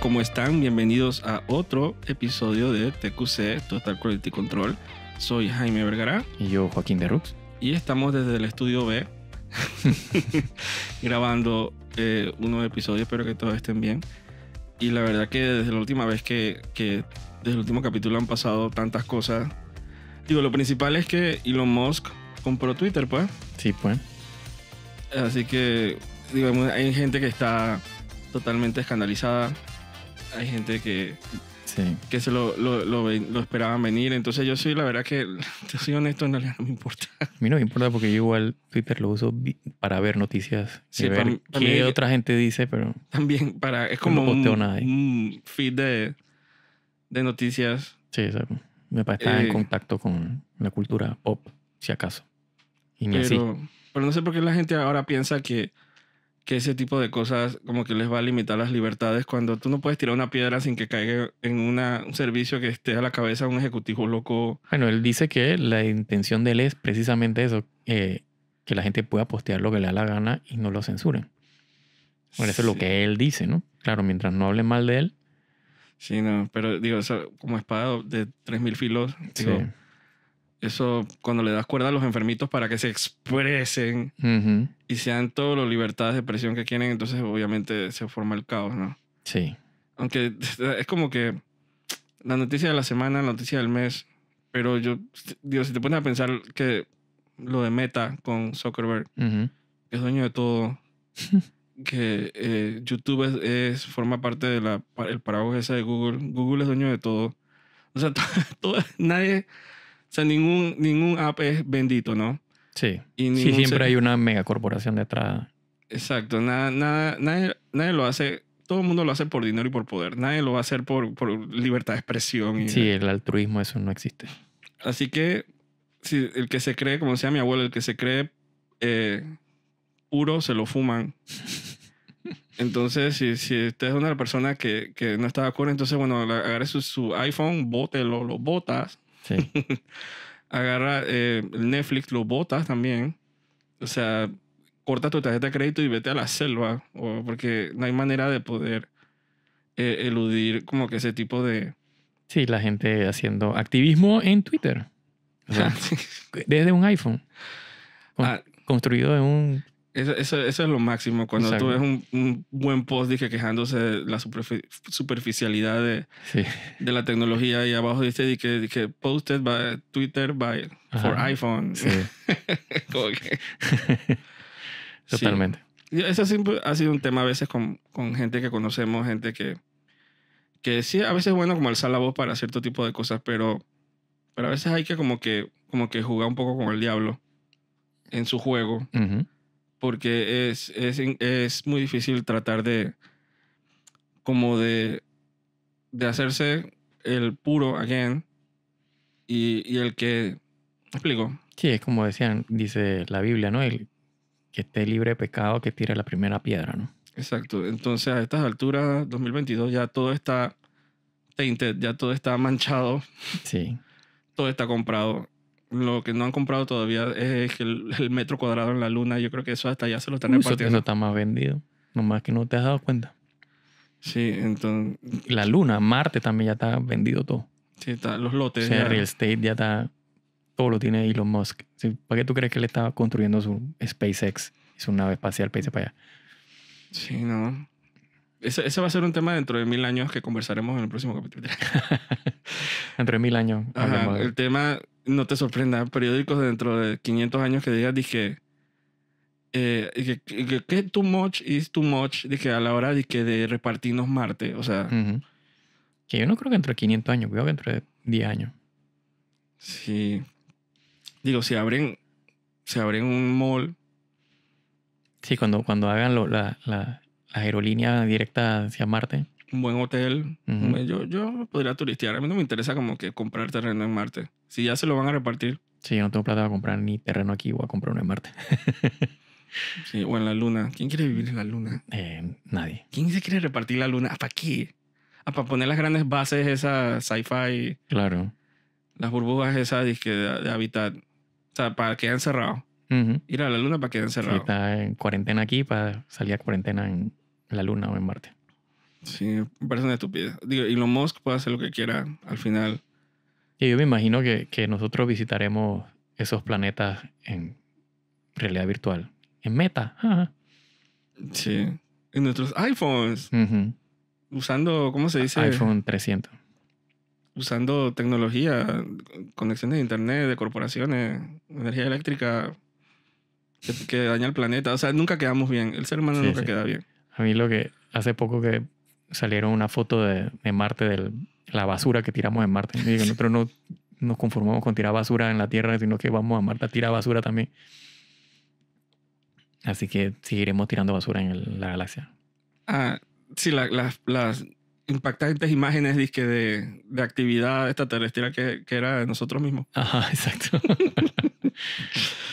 ¿cómo están? Bienvenidos a otro episodio de TQC, Total Quality Control. Soy Jaime Vergara. Y yo, Joaquín de Rux. Y estamos desde el estudio B grabando eh, unos episodios. Espero que todos estén bien. Y la verdad que desde la última vez que, que desde el último capítulo han pasado tantas cosas. Digo, lo principal es que Elon Musk compró Twitter, pues. Sí, pues. Así que, digamos, hay gente que está totalmente escandalizada hay gente que, que se lo, lo, esperaban venir. Entonces yo soy, la verdad que, te soy honesto, no me importa. A mí no me importa porque yo igual Twitter lo uso para ver noticias. Sí, ver qué otra gente dice, pero... También para... Es como un, feed de, de noticias. Sí, exacto. Me parece estar en eh, contacto con la cultura pop, si acaso. Y ni así. Pero no sé por qué la gente ahora piensa que que ese tipo de cosas como que les va a limitar las libertades cuando tú no puedes tirar una piedra sin que caiga en una, un servicio que esté a la cabeza de un ejecutivo loco. Bueno, él dice que la intención de él es precisamente eso, eh, que la gente pueda postear lo que le da la gana y no lo censuren. Bueno, eso es lo que él dice, ¿no? Claro, mientras no hablen mal de él. Sí, no, pero digo, como espada de 3.000 filos, digo, sí. Eso, cuando le das cuerda a los enfermitos para que se expresen y sean todos los libertades de presión que quieren, entonces obviamente se forma el caos, ¿no? Sí. Aunque es como que la noticia de la semana, la noticia del mes, pero yo, digo, si te pones a pensar que lo de Meta con Zuckerberg, que es dueño de todo, que eh, YouTube es, forma parte del de paraguas ese de Google, Google es dueño de todo. O sea, todo, nadie o sea, ningún, ningún app es bendito, ¿no? Sí. Y siempre hay una megacorporación detrás. Exacto. Nada, nada, nadie, lo hace todo el mundo lo hace por dinero y por poder. Nadie lo va a hacer por, por libertad de expresión. sí, el altruismo, eso no existe. Así que si el que se cree, como decía mi abuelo, el que se cree eh, puro, se lo fuman. Entonces, si, si usted es una persona que, no está de acuerdo, entonces, bueno, agarre su, su iPhone, bótelo, lo botas Sí. Agarra eh, Netflix, lo botas también. O sea, corta tu tarjeta de crédito y vete a la selva, porque no hay manera de poder eh, eludir como que ese tipo de... Sí, la gente haciendo activismo en Twitter. desde un iPhone. Ah. construido en un eso, es lo máximo. Cuando tú ves un, buen post, dije, quejándose de la superficialidad de, de la tecnología y abajo dice, que posted by Twitter by for iPhone. Sí. Totalmente. Eso siempre ha sido un tema a veces con, con, gente que conocemos, gente que, que sí, a veces es bueno como alzar la voz para cierto tipo de cosas, pero, pero a veces hay que como que, como que jugar un poco con el diablo en su juego porque es, es, muy difícil tratar de, como de, hacerse el puro again y, el que, explico? Sí, es como decían, dice la Biblia, ¿no? El que esté libre de pecado, que tire la primera piedra, ¿no? Exacto. Entonces, a estas alturas, 2022, ya todo está tainted, ya todo está manchado. Sí. Todo está comprado lo que no han comprado todavía es el, el, metro cuadrado en la luna. Yo creo que eso hasta ya se lo están repartiendo. Eso, está más vendido. Nomás que no te has dado cuenta. Sí, entonces. La luna, Marte también ya está vendido todo. Sí, está, los lotes. real estate ya está. Todo lo tiene Elon Musk. ¿Para qué tú crees que él estaba construyendo su SpaceX su nave espacial para irse para allá? Sí, no. Ese, va a ser un tema dentro de mil años que conversaremos en el próximo capítulo. dentro de mil años. el tema no te sorprenda, periódicos dentro de 500 años que digas, dije, eh, que, que, too much is too much, dije, a la hora de, que de repartirnos Marte, o sea. Que yo no creo que entre 500 años, creo que entre 10 años. Sí. Digo, si abren, si abren un mall. Sí, cuando, cuando hagan la, aerolínea directa hacia Marte un buen hotel. yo, yo podría turistear. A mí no me interesa como que comprar terreno en Marte. Si ya se lo van a repartir. Sí, yo no tengo plata para comprar ni terreno aquí, o a comprar uno en Marte. sí, o en la Luna. ¿Quién quiere vivir en la Luna? Eh, nadie. ¿Quién se quiere repartir la Luna? ¿Para qué? Ah, para poner las grandes bases, esa sci-fi. Claro. Las burbujas esas de, de, hábitat. O sea, para que encerrado. Ir a la Luna para quedar encerrado. está en cuarentena aquí para salir a cuarentena en la Luna o en Marte. Sí, me parece una estupidez. Y Elon Musk puede hacer lo que quiera al final. Y yo me imagino que, nosotros visitaremos esos planetas en realidad virtual. En meta. Sí. En nuestros iPhones. Usando, ¿cómo se dice? iPhone 300. Usando tecnología, conexiones de internet, de corporaciones, energía eléctrica que, daña el planeta. O sea, nunca quedamos bien. El ser humano nunca queda bien. A mí lo que hace poco que salieron una foto de, Marte, de la basura que tiramos en Marte. nosotros no nos conformamos con tirar basura en la Tierra, sino que vamos a Marte a tirar basura también. Así que seguiremos tirando basura en la galaxia. Ah, sí, las impactantes imágenes dizque, de, actividad extraterrestre que, que era de nosotros mismos. Ajá, exacto.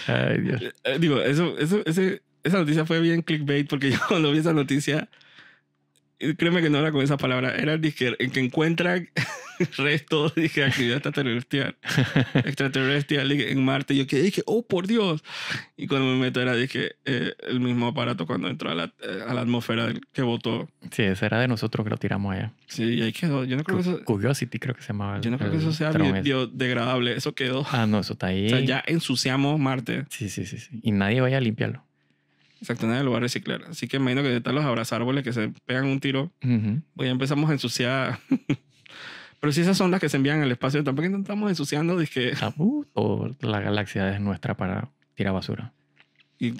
Eh, eh, digo, eso, eso, esa noticia fue bien clickbait porque yo cuando vi esa noticia créeme que no era con esa palabra, era el que encuentra restos dije actividad extraterrestre, extraterrestre en Marte. Yo dije, oh, por Dios. Y cuando me meto era, dije, eh, el mismo aparato cuando entró a la, eh, a la atmósfera que votó. Sí, ese era de nosotros que lo tiramos allá. Sí, y ahí quedó. Yo no creo que eso... Curiosity creo que se llamaba. yo no creo que eso sea biodegradable. Eso quedó. Ah, no, eso está ahí. O sea, ya ensuciamos Marte. Sí, sí, sí. sí. Y nadie vaya a limpiarlo. Exacto, nadie lo va a reciclar. Así que imagino que están los árboles que se pegan un tiro. Uh Pues empezamos a ensuciar. Pero si esas son las que se envían al espacio, tampoco estamos ensuciando. Dije... Ah, uh, o la galaxia es nuestra para tirar basura. Y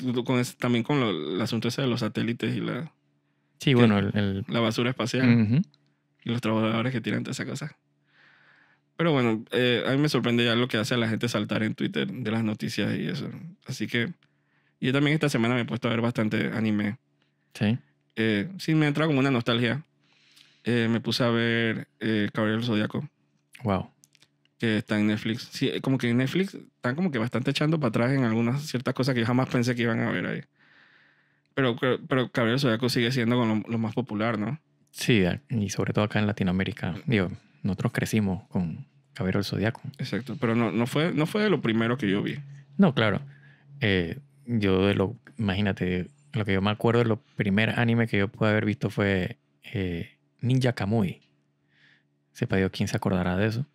también con el asunto ese de los satélites y la... Sí, bueno, el, La basura espacial. Y los trabajadores que tiran de esa casa. Pero bueno, eh, a mí me sorprende ya lo que hace a la gente saltar en Twitter de las noticias y eso. Así que yo también esta semana me he puesto a ver bastante anime. Sí. Eh, sí, me entrado como una nostalgia. Eh, me puse a ver eh, Caballero del Zodíaco. Wow. Que está en Netflix. Sí, eh, como que en Netflix están como que bastante echando para atrás en algunas ciertas cosas que jamás pensé que iban a ver ahí. Pero, pero, pero del Zodíaco sigue siendo lo, más popular, ¿no? Sí, y sobre todo acá en Latinoamérica. Digo, nosotros crecimos con Caballero del Zodíaco. Exacto, pero no, no, fue, no fue lo primero que yo vi. No, claro. Eh, yo de lo, imagínate, lo que yo me acuerdo de los primeros animes que yo pude haber visto fue eh, Ninja Kamui. Sepa Dios quién se acordará de eso.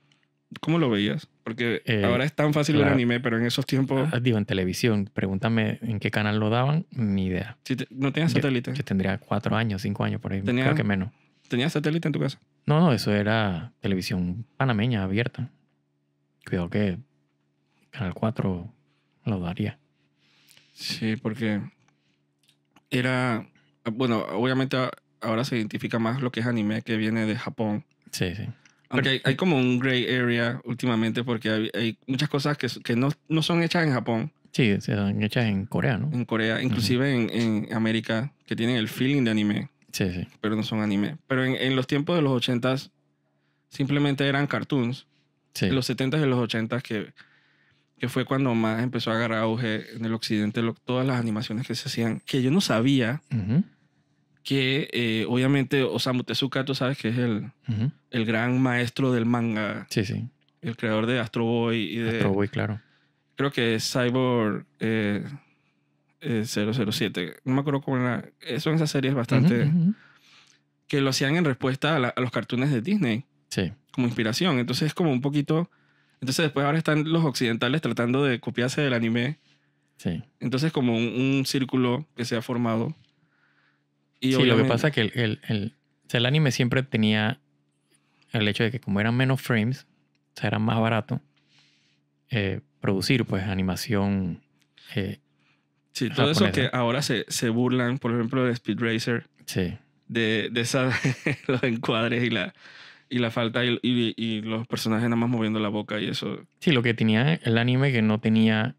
¿Cómo lo veías? Porque eh, ahora es tan fácil ver anime, pero en esos tiempos. Ah, digo, en televisión. Pregúntame en qué canal lo daban, ni idea. Si ¿No tenías satélite? Yo, tendría cuatro años, cinco años por ahí, creo que menos. ¿Tenías satélite en tu casa? No, no, eso era televisión panameña abierta. creo que Canal 4 lo daría. Sí, porque era, bueno, obviamente ahora se identifica más lo que es anime que viene de Japón. Sí, sí. Aunque hay, como un gray area últimamente porque hay, muchas cosas que, no, son hechas en Japón. Sí, se son hechas en Corea, ¿no? En Corea, inclusive en, en, América, que tienen el feeling de anime. Sí, sí. Pero no son anime. Pero en, en los tiempos de los 80 simplemente eran cartoons. Sí. En los 70s y los 80s que que fue cuando más empezó a agarrar auge en el occidente todas las animaciones que se hacían, que yo no sabía que eh, obviamente Osamu Tezuka, tú sabes que es el, el gran maestro del manga. Sí, sí. El creador de Astro Boy y de... Astro Boy, claro. Creo que es Cyborg 007. Eh, eh, no me acuerdo cómo era. Son esas series bastante... que lo hacían en respuesta a, los cartoons de Disney. Sí. Como inspiración. Entonces es como un poquito entonces después ahora están los occidentales tratando de copiarse del anime. Sí. Entonces como un, círculo que se ha formado. Y sí, lo que pasa es que el, el, el, el, anime siempre tenía el hecho de que como eran menos frames, o sea, era más barato eh, producir pues animación. Eh, sí, todo eso que ahora se, se, burlan, por ejemplo, de Speed Racer. Sí. De, de los encuadres y la, y la falta y, los personajes nada más moviendo la boca y eso. Sí, lo que tenía el anime que no tenía,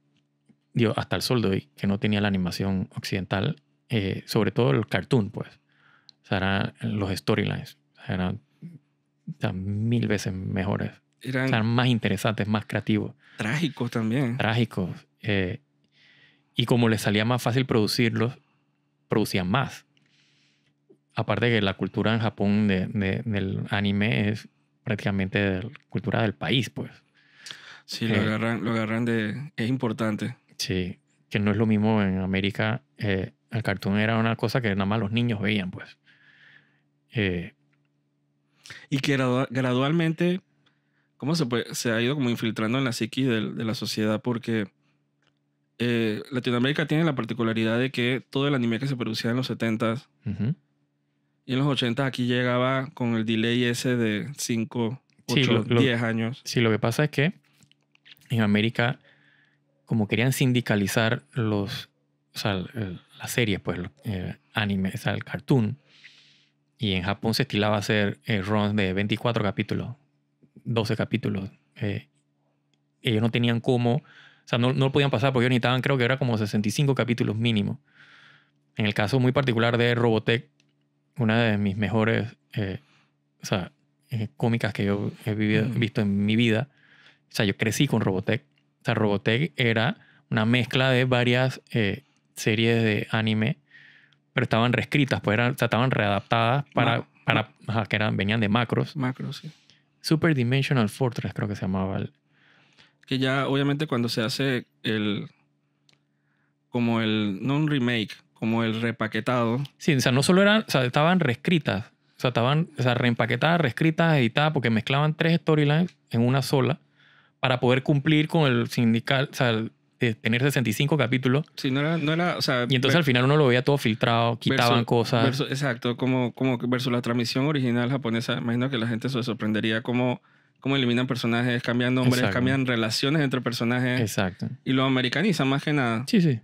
digo, hasta el sol de que no tenía la animación occidental, eh, sobre todo el cartoon, pues. O sea, eran los storylines, eran, mil veces mejores. Eran, más interesantes, más creativos. Trágicos también. Trágicos. Eh, y como les salía más fácil producirlos, producían más aparte que la cultura en Japón del anime es prácticamente de la cultura del país, pues. Sí, lo, eh, agarran, lo agarran de... Es importante. Sí, que no es lo mismo en América. Eh, el cartoon era una cosa que nada más los niños veían, pues. Eh, y que gradualmente, ¿cómo se, se ha ido como infiltrando en la psique de, la sociedad? Porque Latinoamérica tiene la particularidad de que todo el anime que se producía en los 70s y en los 80 aquí llegaba con el delay ese de 5, 8, 10 años. Sí, lo que pasa es que en América, como querían sindicalizar los, o sea, las series, pues, el eh, anime, o sea, el cartoon, y en Japón se estilaba hacer eh, runs de 24 capítulos, 12 capítulos. Eh, ellos no tenían cómo, o sea, no, lo podían pasar porque ellos necesitaban, creo que era como 65 capítulos mínimo. En el caso muy particular de Robotech, una de mis mejores, eh, eh, cómicas que yo he vivido, mm. visto en mi vida. O sea, yo crecí con Robotech. O sea, Robotech era una mezcla de varias eh, series de anime, pero estaban reescritas, pues, estaban readaptadas para, para que eran, venían de macros. Macros, sí. Super Dimensional Fortress creo que se llamaba. Que ya obviamente cuando se hace el, como el, no un remake, como el repaquetado. Sí, o sea, no solo eran, o sea, estaban reescritas, o sea, estaban o sea, reempaquetadas, reescritas, editadas, porque mezclaban tres storylines en una sola para poder cumplir con el sindical, o sea, eh, tener 65 capítulos. Sí, no era, o sea, y entonces al final uno lo veía todo filtrado, quitaban cosas. exacto, como, como versus la transmisión original japonesa, imagino que la gente se sorprendería cómo, cómo eliminan personajes, cambian nombres, cambian relaciones entre personajes. Exacto. Y lo americanizan más que nada. Sí, sí.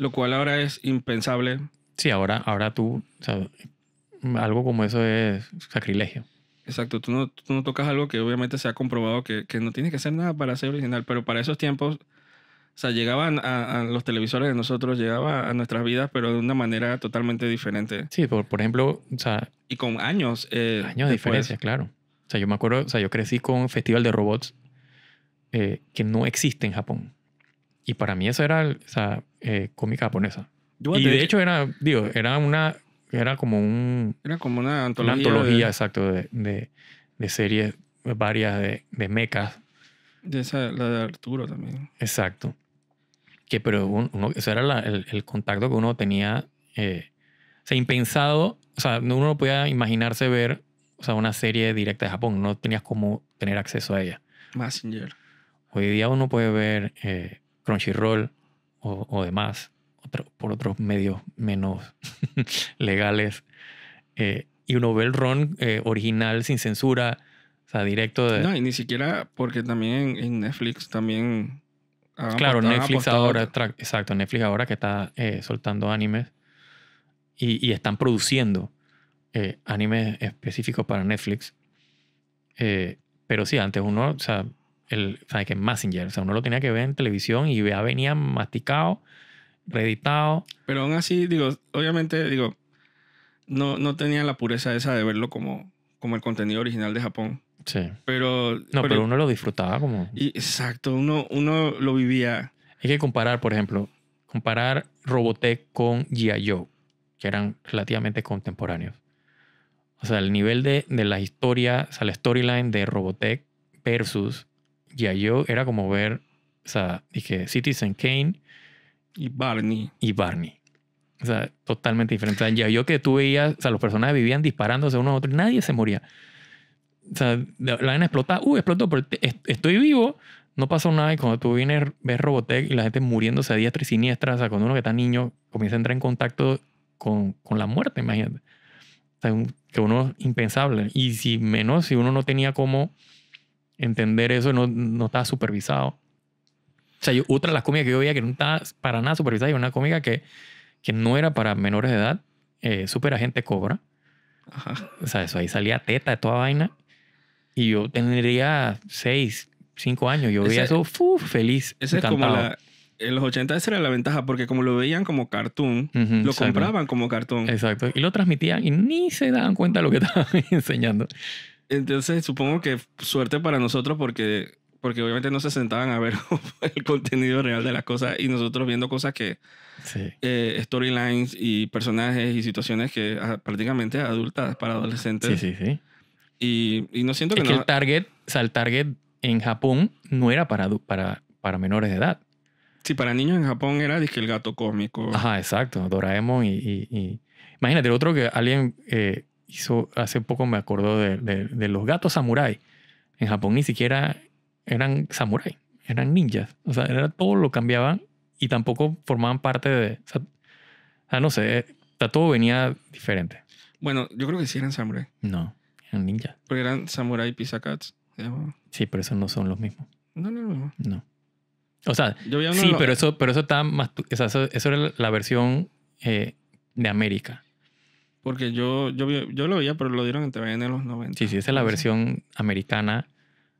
Lo cual ahora es impensable. Sí, ahora, ahora tú, o algo como eso es sacrilegio. Exacto, tú no, tú no tocas algo que obviamente se ha comprobado que, no tiene que hacer nada para ser original, pero para esos tiempos, o sea, llegaban a, los televisores de nosotros, llegaba a nuestras vidas, pero de una manera totalmente diferente. Sí, por, ejemplo, o sea... Y con años... Eh, años de diferencia, claro. O sea, yo me acuerdo, o sea, yo crecí con Festival de Robots eh, que no existe en Japón. Y para mí eso era esa eh, cómica japonesa. y de hecho, era, digo, era una, era como un... Era como una antología. de... exacto, de, de, series varias de, de mecas. De esa, la de Arturo también. Exacto. Que pero uno, eso era el, contacto que uno tenía, eh, o sea, impensado, o sea, uno no podía imaginarse ver, o sea, una serie directa de Japón, no tenías cómo tener acceso a ella. Messenger. Hoy día uno puede ver... Eh, Crunchyroll o, o demás, por otros medios menos legales. Eh, y uno ve el ron eh, original sin censura, o sea, directo de... No, y ni siquiera porque también en Netflix también... claro, Netflix ahora, exacto, Netflix ahora que está eh, soltando animes y, están produciendo animes específicos para Netflix. pero sí, antes uno, o sea, el, ¿sabes Messenger. O sea, uno lo tenía que ver en televisión y ya venía masticado, reeditado. Pero aún así, digo, obviamente, digo, no, no tenía la pureza esa de verlo como, como el contenido original de Japón. Sí. Pero. No, pero, uno lo disfrutaba como. Y, exacto, uno, uno lo vivía. Hay que comparar, por ejemplo, comparar Robotech con G.I. Joe, que eran relativamente contemporáneos. O sea, el nivel de, de la historia, o sea, la storyline de Robotech versus yo era como ver, o sea, dije Citizen Kane. Y Barney. Y Barney. O sea, totalmente diferente. O sea, que tú veías, o sea, los personajes vivían disparándose uno a otro y nadie se moría. O sea, la gente explotaba uh, explotó, pero estoy vivo, no pasó nada. Y cuando tú vienes, ves Robotech y la gente muriéndose a diestra y siniestra, o sea, cuando uno que está niño comienza a entrar en contacto con, con la muerte, imagínate. O sea, que uno es impensable. Y si menos, si uno no tenía como entender eso no, no estaba supervisado. O sea, otra de las cómicas que yo veía que no estaba para nada supervisada y una cómica que, que no era para menores de edad, eh, Super Agente Cobra. O sea, eso ahí salía teta de toda vaina. Y yo tendría seis, cinco años. Yo veía eso feliz. es como la, en los 80 esa era la ventaja, porque como lo veían como cartoon, lo compraban como cartoon. Exacto. Y lo transmitían y ni se daban cuenta de lo que estaban enseñando. Entonces, supongo que suerte para nosotros porque, porque obviamente no se sentaban a ver el contenido real de las cosas y nosotros viendo cosas que, sí. Eh, storylines y personajes y situaciones que ah, prácticamente adultas para adolescentes. Sí, sí, sí. Y, y no siento que... Es que el target, o sea, el target en Japón no era para, para, para menores de edad. Sí, para niños en Japón era que el gato cómico. Ajá, exacto. Doraemon y, Imagínate, el otro que alguien eh, hace poco me acordó de, de, los gatos samurái. En Japón ni siquiera eran samurái, eran ninjas. O sea, era, todo lo cambiaban y tampoco formaban parte de... O sea, ah, no sé, eh, todo venía diferente. Bueno, yo creo que sí eran samurái. No, eran ninjas. Porque eran samurái pizza cats. Sí, pero esos no son los mismos. No, no, no. No. O sea, yo sí, pero eso, pero eso está más, o sea, eso, era la versión eh, de América. Porque yo, yo, lo veía, pero lo dieron en TVN en los 90. Sí, sí, esa es la versión americana,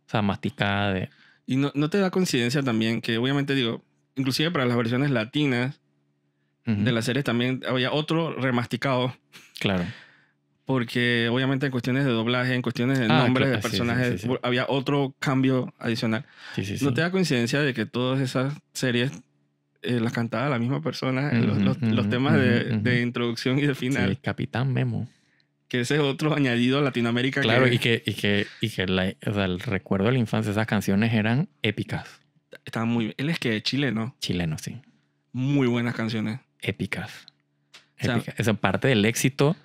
o sea, masticada de... Y no, te da coincidencia también que obviamente digo, inclusive para las versiones latinas de las series también había otro remasticado. Claro. Porque obviamente en cuestiones de doblaje, en cuestiones de ah, nombres de personajes, había otro cambio adicional. Sí, sí, ¿No te da coincidencia de que todas esas series eh, las cantaba la misma persona en eh, los, temas de, introducción y de final. el Capitán Memo. Que ese es otro añadido a Latinoamérica. Claro, y que, y que, y que el recuerdo de la infancia, esas canciones eran épicas. Estaban muy... Él es que chileno. Chileno, sí. Muy buenas canciones. Épicas. épicas. Esa parte del éxito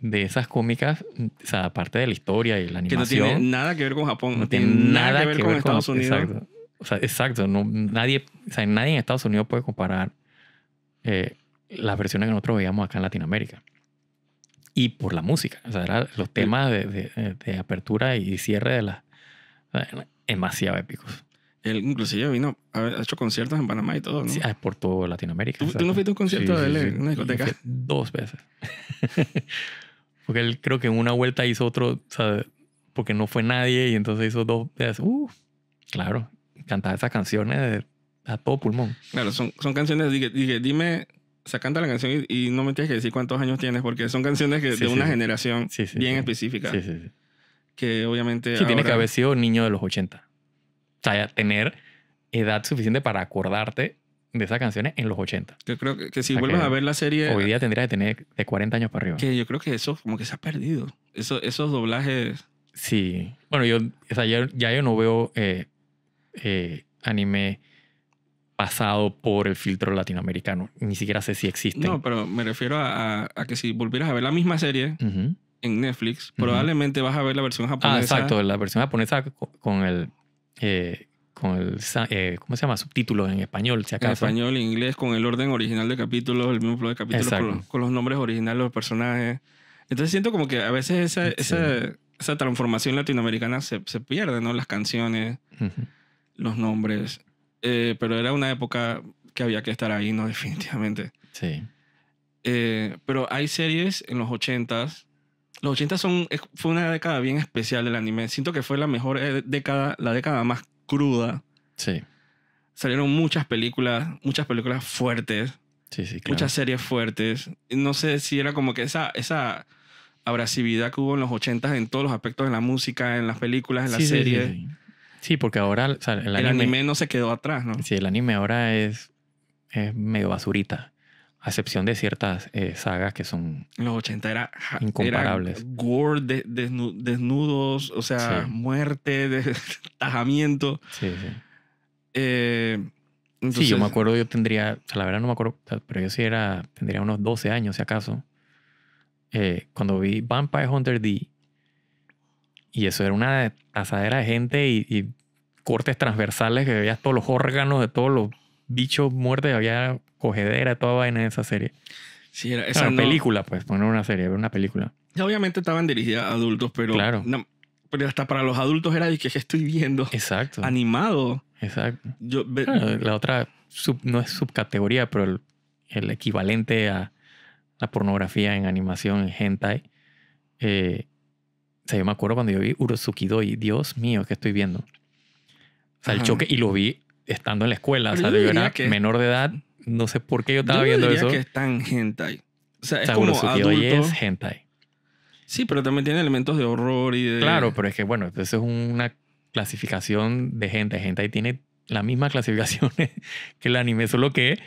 de esas cómicas, o sea, aparte de la historia y la animación. Que no tiene nada que ver con Japón. No tiene nada, que ver, con, con, Estados Unidos. Exacto. O sea, exacto. No, nadie, o sea, nadie en Estados Unidos puede comparar eh, las versiones que nosotros veíamos acá en Latinoamérica. Y por la música. O sea, los temas de, de, apertura y cierre de las. demasiado épicos. Él inclusive vino, ha hecho conciertos en Panamá y todo, ¿no? Sí, ah, por todo Latinoamérica. ¿Tú, no fuiste a un concierto de él en una discoteca? Dos veces. porque él creo que en una vuelta hizo otro, o sea, porque no fue nadie y entonces hizo dos veces. Uh, claro. Cantar esas canciones eh, a todo pulmón. Claro, son, son canciones, dije, dime, o canta la canción y, no me tienes que decir cuántos años tienes, porque son canciones que, de una generación bien específica. Sí, sí, sí. Que obviamente. Sí, tiene que haber sido niño de los 80. O sea, tener edad suficiente para acordarte de esas canciones en los 80. Yo creo que, si vuelves a ver la serie. Hoy día tendrías que tener de 40 años para arriba. Que yo creo que eso como que se ha perdido. Eso, esos doblajes. Sí. Bueno, yo, o sea, ya, yo no veo eh, eh, anime pasado por el filtro latinoamericano. Ni siquiera sé si existe. No, pero me refiero a, que si volvieras a ver la misma serie en Netflix, probablemente vas a ver la versión ah, japonesa. Ah, exacto, la versión japonesa con el... Eh, con el, eh, ¿cómo se llama? Subtítulos en español, si acaso. En español, inglés, con el orden original de capítulos, el mismo flow de capítulos, con los, nombres originales de los personajes. Entonces siento como que a veces esa, transformación latinoamericana se, pierde, ¿no? Las canciones los nombres. Eh, pero era una época que había que estar ahí, ¿no? Definitivamente. Sí. Eh, pero hay series en los 80s. Los 80 son, fue una década bien especial del anime. Siento que fue la mejor eh, década, la década más cruda. Sí. Salieron muchas películas, muchas películas fuertes. Sí, sí, claro. Muchas series fuertes. No sé si era como que esa, esa abrasividad que hubo en los 80 en todos los aspectos, de la música, en las películas, en las sí, series. Sí, porque ahora el, anime, no se quedó atrás, ¿no? Sí, el anime ahora es, es medio basurita. A excepción de ciertas eh, sagas que son. Los 80 era. Incomparables. gore, desnudos, o sea, muerte, destajamiento. Sí, sí. Eh, sí, yo me acuerdo, yo tendría. O sea, la verdad no me acuerdo, pero yo sí era. Tendría unos 12 años, si acaso. Eh, cuando vi Vampire Hunter D y eso era una asadera de gente y, cortes transversales que veías todos los órganos de todos los bichos muertos, había cogedera, toda vaina en esa serie. Sí, era esa película, pues, poner una serie, era una película. ya obviamente estaban dirigidas a adultos, pero, claro. No, pero hasta para los adultos era de que estoy viendo. Exacto. Animado. Exacto. Yo, ah, la otra no es subcategoría, pero el, equivalente a la pornografía en animación en hentai eh, o sea, yo me acuerdo cuando yo vi Urosuki y Dios mío, ¿qué estoy viendo? O sea, el choque, y lo vi estando en la escuela, o sea, yo, era menor de edad, no sé por qué yo estaba yo viendo diría eso. que es tan hentai. O sea, es o sea, como adulto. es hentai. Sí, pero también tiene elementos de horror y de... Claro, pero es que, bueno, eso es una clasificación de hentai. Hentai tiene la misma clasificación que el anime, solo que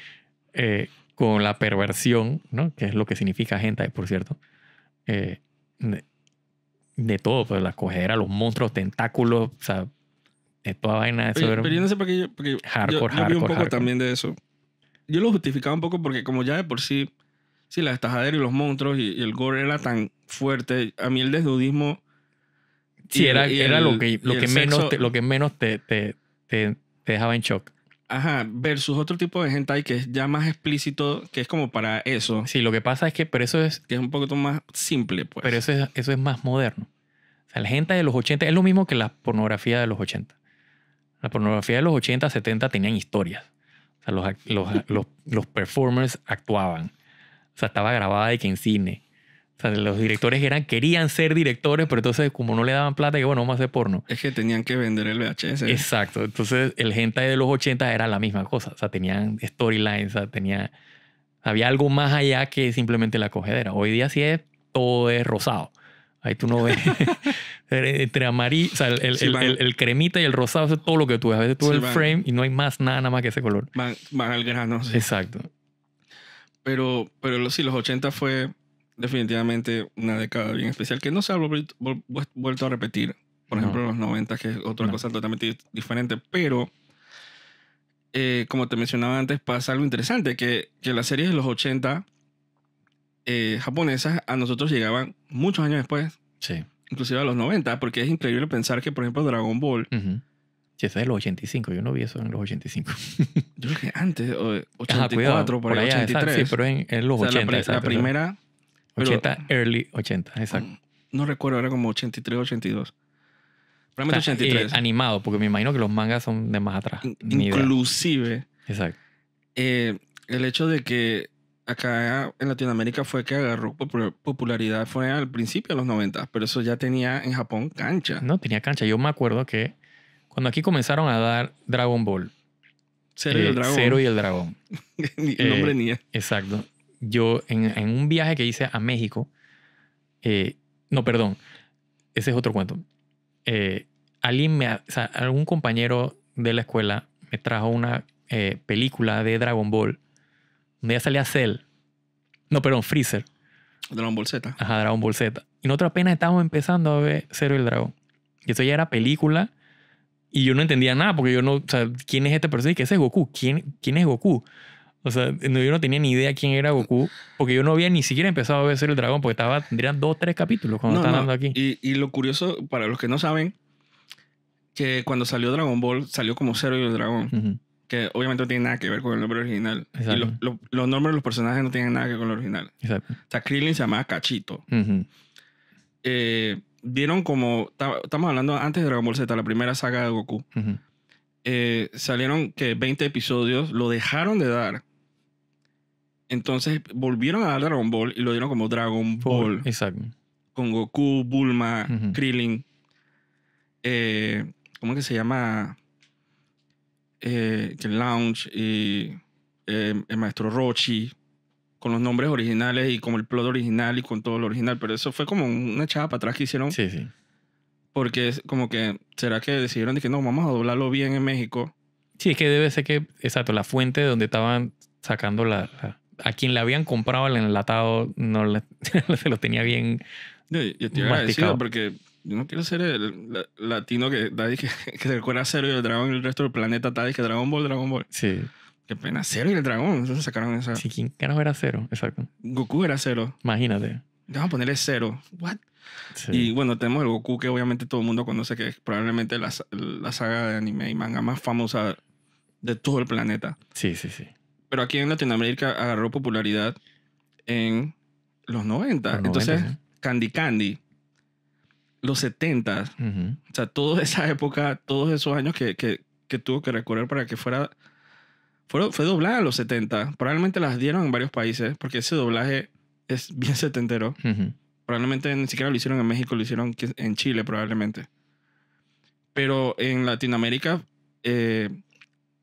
eh, con la perversión, ¿no? Que es lo que significa hentai, por cierto. Eh, de todo, pues la cogedera, los monstruos, tentáculos, o sea, de toda vaina. Eso pero yo no sé por qué yo, hardcore, un poco hardcore. también de eso. Yo lo justificaba un poco porque como ya de por sí, sí, la estajadera y los monstruos y, el gore era tan fuerte, a mí el desnudismo... Sí, y, era, era lo que, lo que, menos, lo que menos te, te, te dejaba en shock. Ajá, versus otro tipo de hentai que es ya más explícito, que es como para eso. Sí, lo que pasa es que, pero eso es... Que es un poquito más simple, pues. Pero eso es, eso es más moderno. O sea, la gente de los 80 es lo mismo que la pornografía de los 80. La pornografía de los 80, 70 tenían historias. O sea, los, los, los, los performers actuaban. O sea, estaba grabada y que en cine. O sea, los directores eran, querían ser directores, pero entonces como no le daban plata, que bueno, vamos a hacer porno. Es que tenían que vender el VHS. Exacto. Entonces el hentai de los 80 era la misma cosa. O sea, tenían storylines, o sea, tenía, había algo más allá que simplemente la cogedera. Hoy día sí es, todo es rosado. Ahí tú no ves entre amarillo, o sea, el, el, cremita y el rosado, es todo lo que tú ves. A veces tú ves el frame y no hay más nada, nada más que ese color. Van, al grano. Exacto. Pero, pero sí, los 80 fue definitivamente una década bien especial que no se ha vuelto a repetir. Por ejemplo, los 90, que es otra cosa totalmente diferente, pero... Eh, como te mencionaba antes, pasa algo interesante, que, que las series de los 80 eh, japonesas a nosotros llegaban muchos años después. Sí. Inclusive a los 90, porque es increíble pensar que, por ejemplo, Dragon Ball... si está es de los 85, yo no vi eso en los 85. yo creo que antes, 84, por, ahí, 83. sí, pero en, los 80. La, la primera 80, early 80, exacto. Mm, no recuerdo, era como 83, 82. Probablemente 83. animado, porque me imagino que los mangas son de más atrás. inclusive. Exacto. Eh, el hecho de que acá en Latinoamérica fue que agarró popularidad fue al principio de los 90, pero eso ya tenía en Japón cancha. No, tenía cancha. Yo me acuerdo que cuando aquí comenzaron a dar Dragon Ball. Cero y el eh, dragón. Cero y el dragón. el nombre eh, ni Exacto yo en, un viaje que hice a México, eh, no, perdón, ese es otro cuento. Eh, alguien me, o sea, algún compañero de la escuela me trajo una eh, película de Dragon Ball donde ya salía Cell. No, perdón, Freezer. Dragon Ball Z. Ajá, Dragon Ball Z. Y nosotros apenas estábamos empezando a ver Cero el Dragón. Y eso ya era película. Y yo no entendía nada porque yo no. O sea, ¿quién es este personaje? ¿Qué es Goku? ¿Quién, quién es Goku? O sea, yo no tenía ni idea quién era Goku, porque yo no había ni siquiera empezado a ver el dragón, porque estaba, tendrían dos, tres capítulos cuando no, aquí. Y, y, lo curioso, para los que no saben, que cuando salió Dragon Ball, salió como Cero y el dragón. Que obviamente no tiene nada que ver con el nombre original. los, nombres de los personajes no tienen nada que ver con el original. Exacto. O sea, Krillin se llamaba Cachito. Eh, vieron como, estamos hablando antes de Dragon Ball Z, la primera saga de Goku. Eh, salieron que 20 episodios, lo dejaron de dar entonces volvieron a dar Dragon Ball y lo dieron como Dragon Ball. Exacto. Con Goku, Bulma, Krillin. Eh, ¿Cómo que se llama? Ken eh, Lounge y eh, el maestro Rochi. Con los nombres originales y como el plot original y con todo lo original. Pero eso fue como una echada para atrás que hicieron. Sí, sí. Porque es como que, ¿será que decidieron de que no, vamos a doblarlo bien en México? Sí, es que debe ser que, exacto, la fuente de donde estaban sacando la, a quien le habían comprado el enlatado no se lo tenía bien. Yo, yo estoy agradecido porque yo no quiero ser el latino que, que, se recuerda Cero y el dragón y el resto del planeta tal que Dragon Ball, Dragon Ball. Sí. Qué pena, Cero y el dragón. Entonces sacaron esa. Sí, ¿quién carajo era Cero? Exacto. Goku era Cero. Imagínate. Vamos a ponerle Cero. ¿What? Y bueno, tenemos el Goku que obviamente todo el mundo conoce, que es probablemente la, la saga de anime y manga más famosa de todo el planeta. Sí, sí, sí. Pero aquí en Latinoamérica agarró popularidad en los 90. Entonces, Candy Candy, los 70. O sea, toda esa época, todos esos años que, tuvo que recorrer para que fuera... Fue, fue doblada en los 70. Probablemente las dieron en varios países, porque ese doblaje es bien setentero. Probablemente ni siquiera lo hicieron en México, lo hicieron en Chile probablemente. Pero en Latinoamérica eh,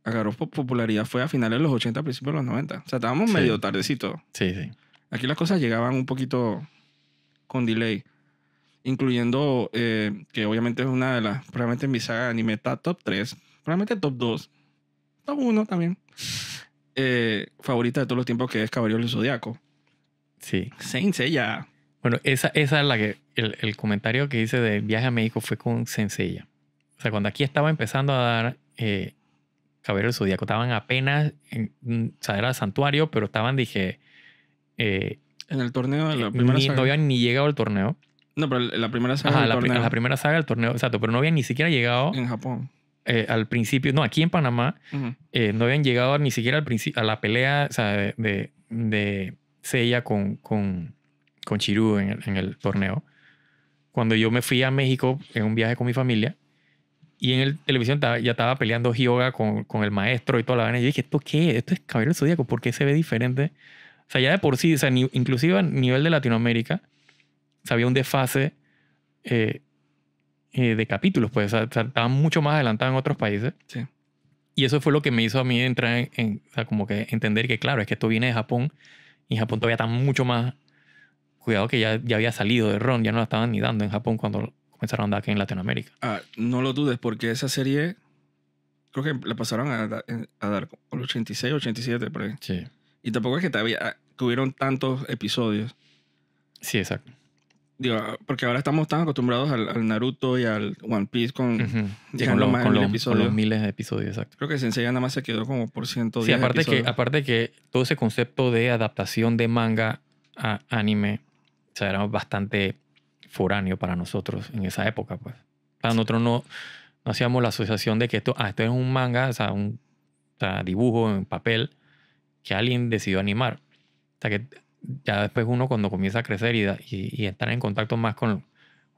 agarró popularidad fue a finales de los 80, principios de los 90. O sea, estábamos medio tardecito. Sí, sí. Aquí las cosas llegaban un poquito con delay, incluyendo, eh, que obviamente es una de las, probablemente en mi saga anime top 3, probablemente top 2, top 1 también, eh, favorita de todos los tiempos que es Caballero del Zodíaco. Sí. Saint Bueno, esa, esa es la que, el, el comentario que hice de viaje a México fue con sencilla O sea, cuando aquí estaba empezando a dar... Eh, y del Zodíaco. Estaban apenas, en, o santuario, pero estaban, dije... Eh, en el torneo, de la eh, primera saga. No habían ni llegado al torneo. No, pero la primera saga Ajá, del la, la primera saga del torneo, exacto, pero no habían ni siquiera llegado... En Japón. Eh, al principio, no, aquí en Panamá, no habían llegado ni siquiera al a la pelea de, de, con, con, con en el, en el, torneo. Cuando yo me fui a México en un viaje con mi familia, y en el televisión ya estaba peleando yoga con, con el maestro y toda la vaina. Y yo dije, ¿esto qué? ¿Esto es cabello Zodíaco? ¿Por qué se ve diferente? O sea, ya de por sí, o sea, ni, inclusive a nivel de Latinoamérica, había un desfase eh, eh, de capítulos, pues. O sea, estaban mucho más adelantado en otros países. Sí. Y eso fue lo que me hizo a mí entrar en, o sea, como que entender que, claro, es que esto viene de Japón. Y Japón todavía está mucho más... Cuidado que ya, ya había salido de Ron, ya no la estaban ni dando en Japón cuando comenzaron a andar aquí en Latinoamérica. Ah, no lo dudes, porque esa serie creo que la pasaron a, a dar el 86, 87 por ahí. Sí. Y tampoco es que, ah, tuvieron tantos episodios. Sí, exacto. Digo, ah, porque ahora estamos tan acostumbrados al, Naruto y al One Piece con, los, miles de episodios, exacto. Creo que Sensei nada más se quedó como por ciento Sí, aparte que, aparte que todo ese concepto de adaptación de manga a anime, o sea, era bastante foráneo para nosotros en esa época, pues. nosotros no, hacíamos la asociación de que esto, ah, esto es un manga, o sea, un dibujo en papel que alguien decidió animar. O sea, que ya después uno cuando comienza a crecer y, y, estar en contacto más con,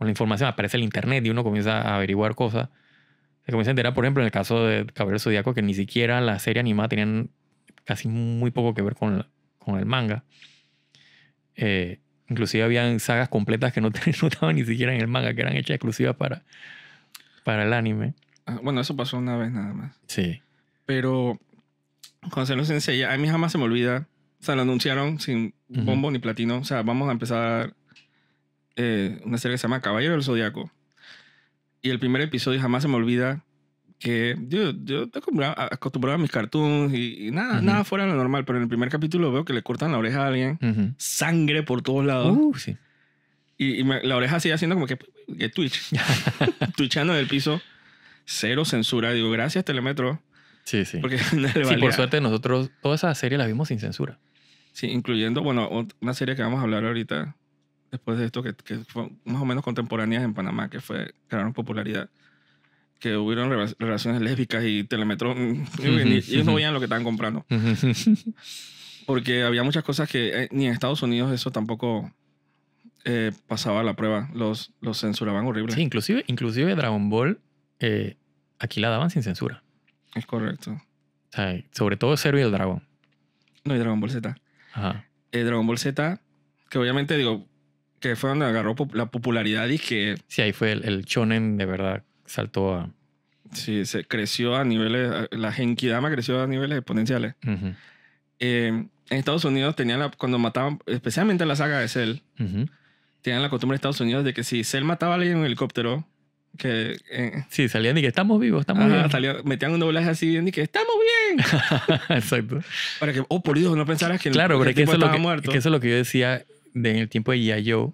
la información, aparece el internet y uno comienza a averiguar cosas. Se comienza a enterar, por ejemplo, en el caso de Caballero Zodíaco, que ni siquiera la serie animada tenían casi muy poco que ver con, con el manga. Eh, Inclusive habían sagas completas que no, no estaban ni siquiera en el manga, que eran hechas exclusivas para, para el anime. Ah, bueno, eso pasó una vez nada más. Sí. Pero no enseña a mí jamás se me olvida. O sea, lo anunciaron sin bombo ni platino. O sea, vamos a empezar eh, una serie que se llama Caballero del Zodiaco. Y el primer episodio jamás se me olvida que yo, yo acostumbraba, a mis cartoons y, nada, nada fuera de lo normal, pero en el primer capítulo veo que le cortan la oreja a alguien, sangre por todos lados. Uh, y, la oreja sigue haciendo como que, Twitch, twitchando del piso, cero censura. Digo, gracias Telemetro. Sí, sí. Porque sí, por suerte nosotros todas esas series las vimos sin censura. Sí, incluyendo, bueno, una serie que vamos a hablar ahorita, después de esto, que, que fue más o menos contemporáneas en Panamá, que fue, crearon popularidad que hubieron relaciones lésbicas y telemetro, mm, ellos no veían lo que estaban comprando. Porque había muchas cosas que eh, ni en Estados Unidos eso tampoco eh, pasaba la prueba. Los, los censuraban horrible. Sí, inclusive, inclusive Dragon Ball eh, aquí la daban sin censura. Es correcto. sobre todo Zero y el Dragon No, y Dragon Ball Z. Ajá. Eh, Dragon Ball Z, que obviamente digo, que fue donde agarró la popularidad y que... Sí, ahí fue el, el shonen de verdad saltó a... Sí, se creció a niveles, la genkidama creció a niveles exponenciales. Eh, en Estados Unidos tenían la, cuando mataban, especialmente la saga de Cell, tenían la costumbre en Estados Unidos de que si Cell mataba a alguien en un helicóptero, que... Eh, sí, salían y que estamos vivos, estamos metían un doblaje así y que estamos bien. Exacto. Para que, oh, por Dios, no pensaras que claro, pero que eso lo que, Que eso es lo que yo decía en el tiempo de Yayo.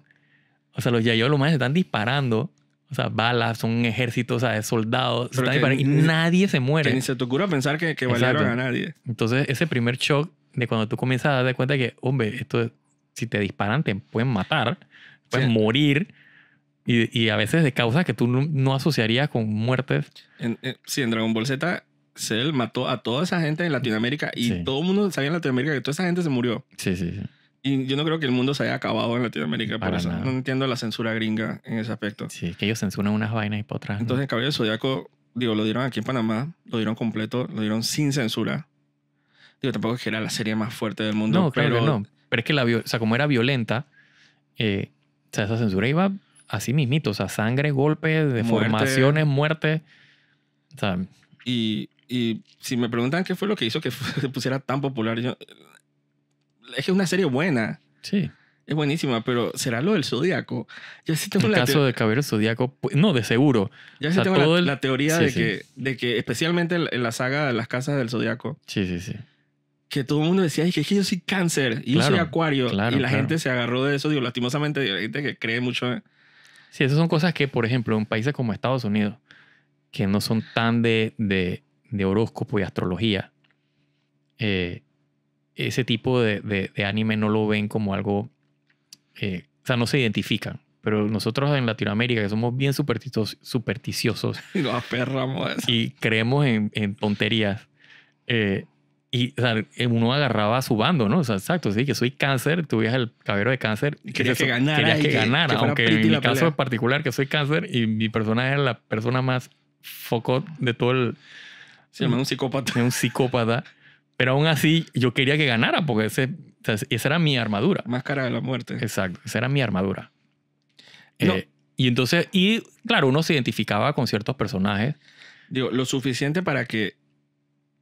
O sea, los Yayo, los más están disparando o sea, balas, son ejércitos, o sea, soldados. y nadie se muere. ni se te ocurra pensar que, que a nadie. Entonces, ese primer shock de cuando tú comienzas a dar cuenta que, hombre, esto, si te disparan, te pueden matar, puedes morir. Y, y, a veces de causas que tú no, asociarías con muertes. en, sí, en Dragon Ball Z, Cell mató a toda esa gente en Latinoamérica y todo el mundo sabía en Latinoamérica que toda esa gente se murió. Sí, sí, sí. Y yo no creo que el mundo se haya acabado en Latinoamérica No entiendo la censura gringa en ese aspecto. Sí, que ellos censuran unas vainas y para otras. ¿no? Entonces, Cabello zodiaco, Zodíaco, digo, lo dieron aquí en Panamá, lo dieron completo, lo dieron sin censura. Digo, tampoco es que era la serie más fuerte del mundo. No, claro que no. Pero es que la, o sea, como era violenta, eh, o sea, esa censura iba así mismito, o sea, sangre, golpes, deformaciones, muerte. y, y si me preguntan qué fue lo que hizo que se pusiera tan popular, yo es que es una serie buena. Sí. Es buenísima, pero ¿será lo del Zodíaco? Ya sí tengo el la caso de cabello Zodíaco, no, de seguro. Ya sí tengo la, la teoría de, Que, de que, especialmente en la saga de las casas del Zodíaco. Sí, sí, sí. Que todo el mundo decía, es que yo soy cáncer, y yo soy acuario. y la gente se agarró de eso, digo, lastimosamente, hay la gente que cree mucho. En... ¿eh? Sí, esas son cosas que, por ejemplo, en países como Estados Unidos, que no son tan de, de, de horóscopo y astrología, eh, ese tipo de, de, anime no lo ven como algo, eh, o sea, no se identifican. Pero nosotros en Latinoamérica, que somos bien supersticiosos, supersticiosos Nos aperramos y creemos en, en tonterías, eh, y o sea, uno agarraba a su bando, ¿no? O sea, exacto, sí, que soy cáncer, tú el cabello de cáncer. Y querías que ganara. aunque en mi caso particular, que soy cáncer y mi personaje era la persona más foco de todo el... Se llama un psicópata. Un psicópata. Pero aún así, yo quería que ganara porque ese, esa era mi armadura. Máscara de la muerte. Exacto, esa era mi armadura. Eh, y entonces, y claro, uno se identificaba con ciertos personajes. Digo, lo suficiente para que,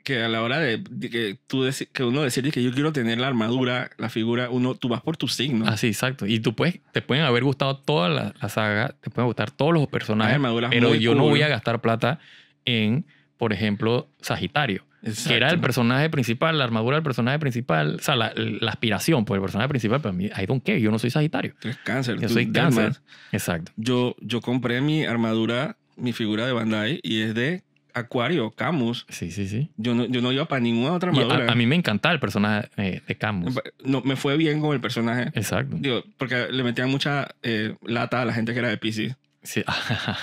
que a la hora de, que, tú que uno decide que yo quiero tener la armadura, la figura, uno, tú vas por tu signo. Así, exacto. Y tú puedes, te pueden haber gustado toda la, saga, te pueden gustar todos los personajes, pero yo no voy a gastar plata en, por ejemplo, Sagitario. Que era el personaje principal, la armadura del personaje principal, o sea, la, aspiración por el personaje principal, pero a mí, I don't care, yo no soy Sagitario. cáncer. Yo soy cáncer. Exacto. Yo, compré mi armadura, mi figura de Bandai, y es de Acuario, Camus. Sí, sí, sí. Yo no, yo no iba para ninguna otra armadura. A, mí me encantaba el personaje eh, de Camus. No, me fue bien con el personaje. Exacto. Digo, porque le metían mucha eh, lata a la gente que era de Pisces. Sí.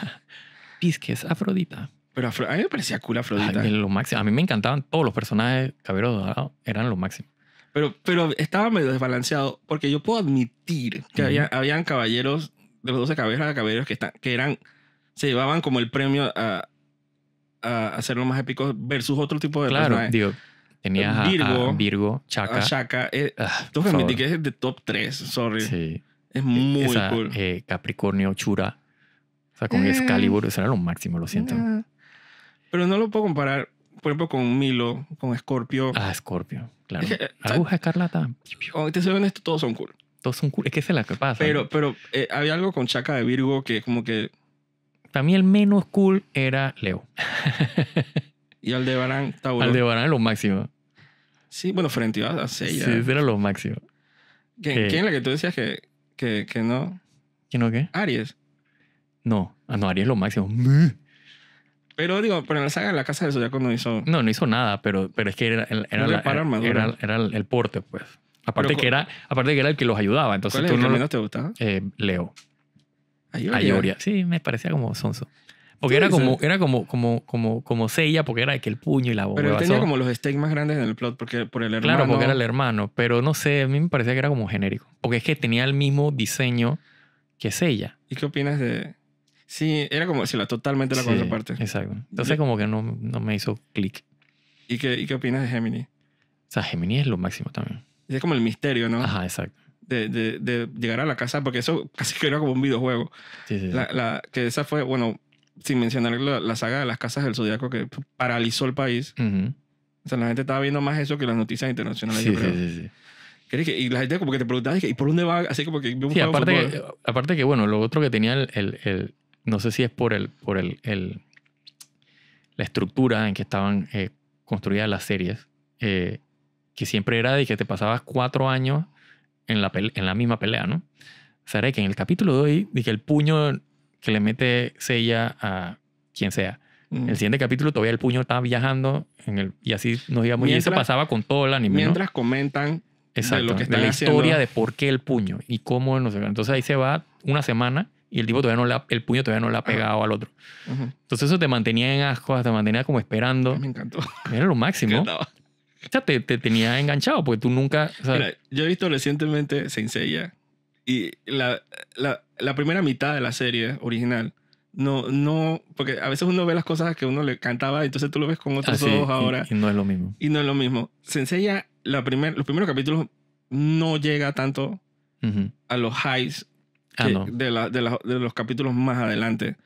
Pisces, Afrodita. Pero a mí me parecía cool Afrodita. lo máximo. A mí me encantaban todos los personajes Cabello Dorado, eran lo máximo. Pero, pero estaba medio desbalanceado porque yo puedo admitir que había, habían caballeros de los 12 cabezas de caballeros que, están, que eran, se llevaban como el premio a, a hacerlo más épico versus otro tipo de claro, personajes. Digo, tenía Virgo, a, Virgo, Chaka. A Chaka. Eh, ah, que es de top 3, sorry. Sí. Es muy cool. Eh, Capricornio, Chura. O sea, con Excalibur, eh. eso era lo máximo, lo siento. Pero no lo puedo comparar, por ejemplo, con Milo, con Scorpio. Ah, Scorpio, claro. Aguja escarlata. Te ven esto, todos son cool. Todos son cool. Es que esa es la que pasa. Pero, pero eh, había algo con Chaca de Virgo que como que... También el menos cool era Leo. y Aldebarán, Tauro. Aldebarán es lo máximo. Sí, bueno, frente a, Seiya. Sí, era lo máximo. ¿Quién, eh, ¿Quién, es la que tú decías que, que, que no? ¿Quién o qué? Aries. No, ah, no, Aries es lo máximo. Pero digo, pero en la saga de la Casa del Zodiaco no hizo. No, no hizo nada, pero, pero es que era, era, el, porte, pues. Aparte que, era, aparte que era el que los ayudaba. Entonces, tú menos te gustaba? Eh, Leo. Ayoria. Sí, me parecía como sonso. Porque era como, era como, como, como, como sella, porque era que el puño y la boca Pero él tenía como los stakes más grandes en el plot porque, por el hermano. Claro, porque era el hermano. Pero no sé, a mí me parecía que era como genérico. Porque es que tenía el mismo diseño que sella. ¿Y qué opinas de, Sí, era como, si la, totalmente la contraparte. Exacto. Entonces como que no, no me hizo clic. ¿Y qué, ¿Y qué opinas de Gemini? O sea, Gemini es lo máximo también. Es como el misterio, ¿no? Ajá, exacto. De, de, de llegar a la casa, porque eso casi que era como un videojuego. Sí, sí, la, la, que esa fue, bueno, sin mencionar la, saga de las casas del zodiaco que paralizó el país. O sea, la gente estaba viendo más eso que las noticias internacionales. Sí, sí, sí, y la gente como que te preguntaba, ¿y por dónde va? Así como que... Sí, aparte, que, aparte que, bueno, lo otro que tenía el, el no sé si es por, el, por el, el la estructura en que estaban eh, construidas las series, eh, que siempre era de que te pasabas cuatro años en la, en la misma pelea, ¿no? O que en el capítulo de hoy, dije el puño que le mete Sella a quien sea. En mm. el siguiente capítulo todavía el puño estaba viajando en el, y así nos íbamos. muy y eso pasaba con todo el anime. Mientras comentan lo la historia de por qué el puño y cómo, no sé. Entonces ahí se va una semana y el tipo todavía no la, el puño todavía no le ha pegado al otro. Entonces eso te mantenía en asco te mantenía como esperando. Me encantó. Era lo máximo. O te, te, tenía enganchado porque tú nunca... O sea, yo he visto recientemente Senseiya y la, la, primera mitad de la serie original no, no, porque a veces uno ve las cosas que uno le cantaba, entonces tú lo ves con otros ah, ojos ahora. Y, no es lo mismo. Y no es lo mismo. Senseiya, la primer, los primeros capítulos no llega tanto a los highs Ah, de, la, de, los capítulos más adelante.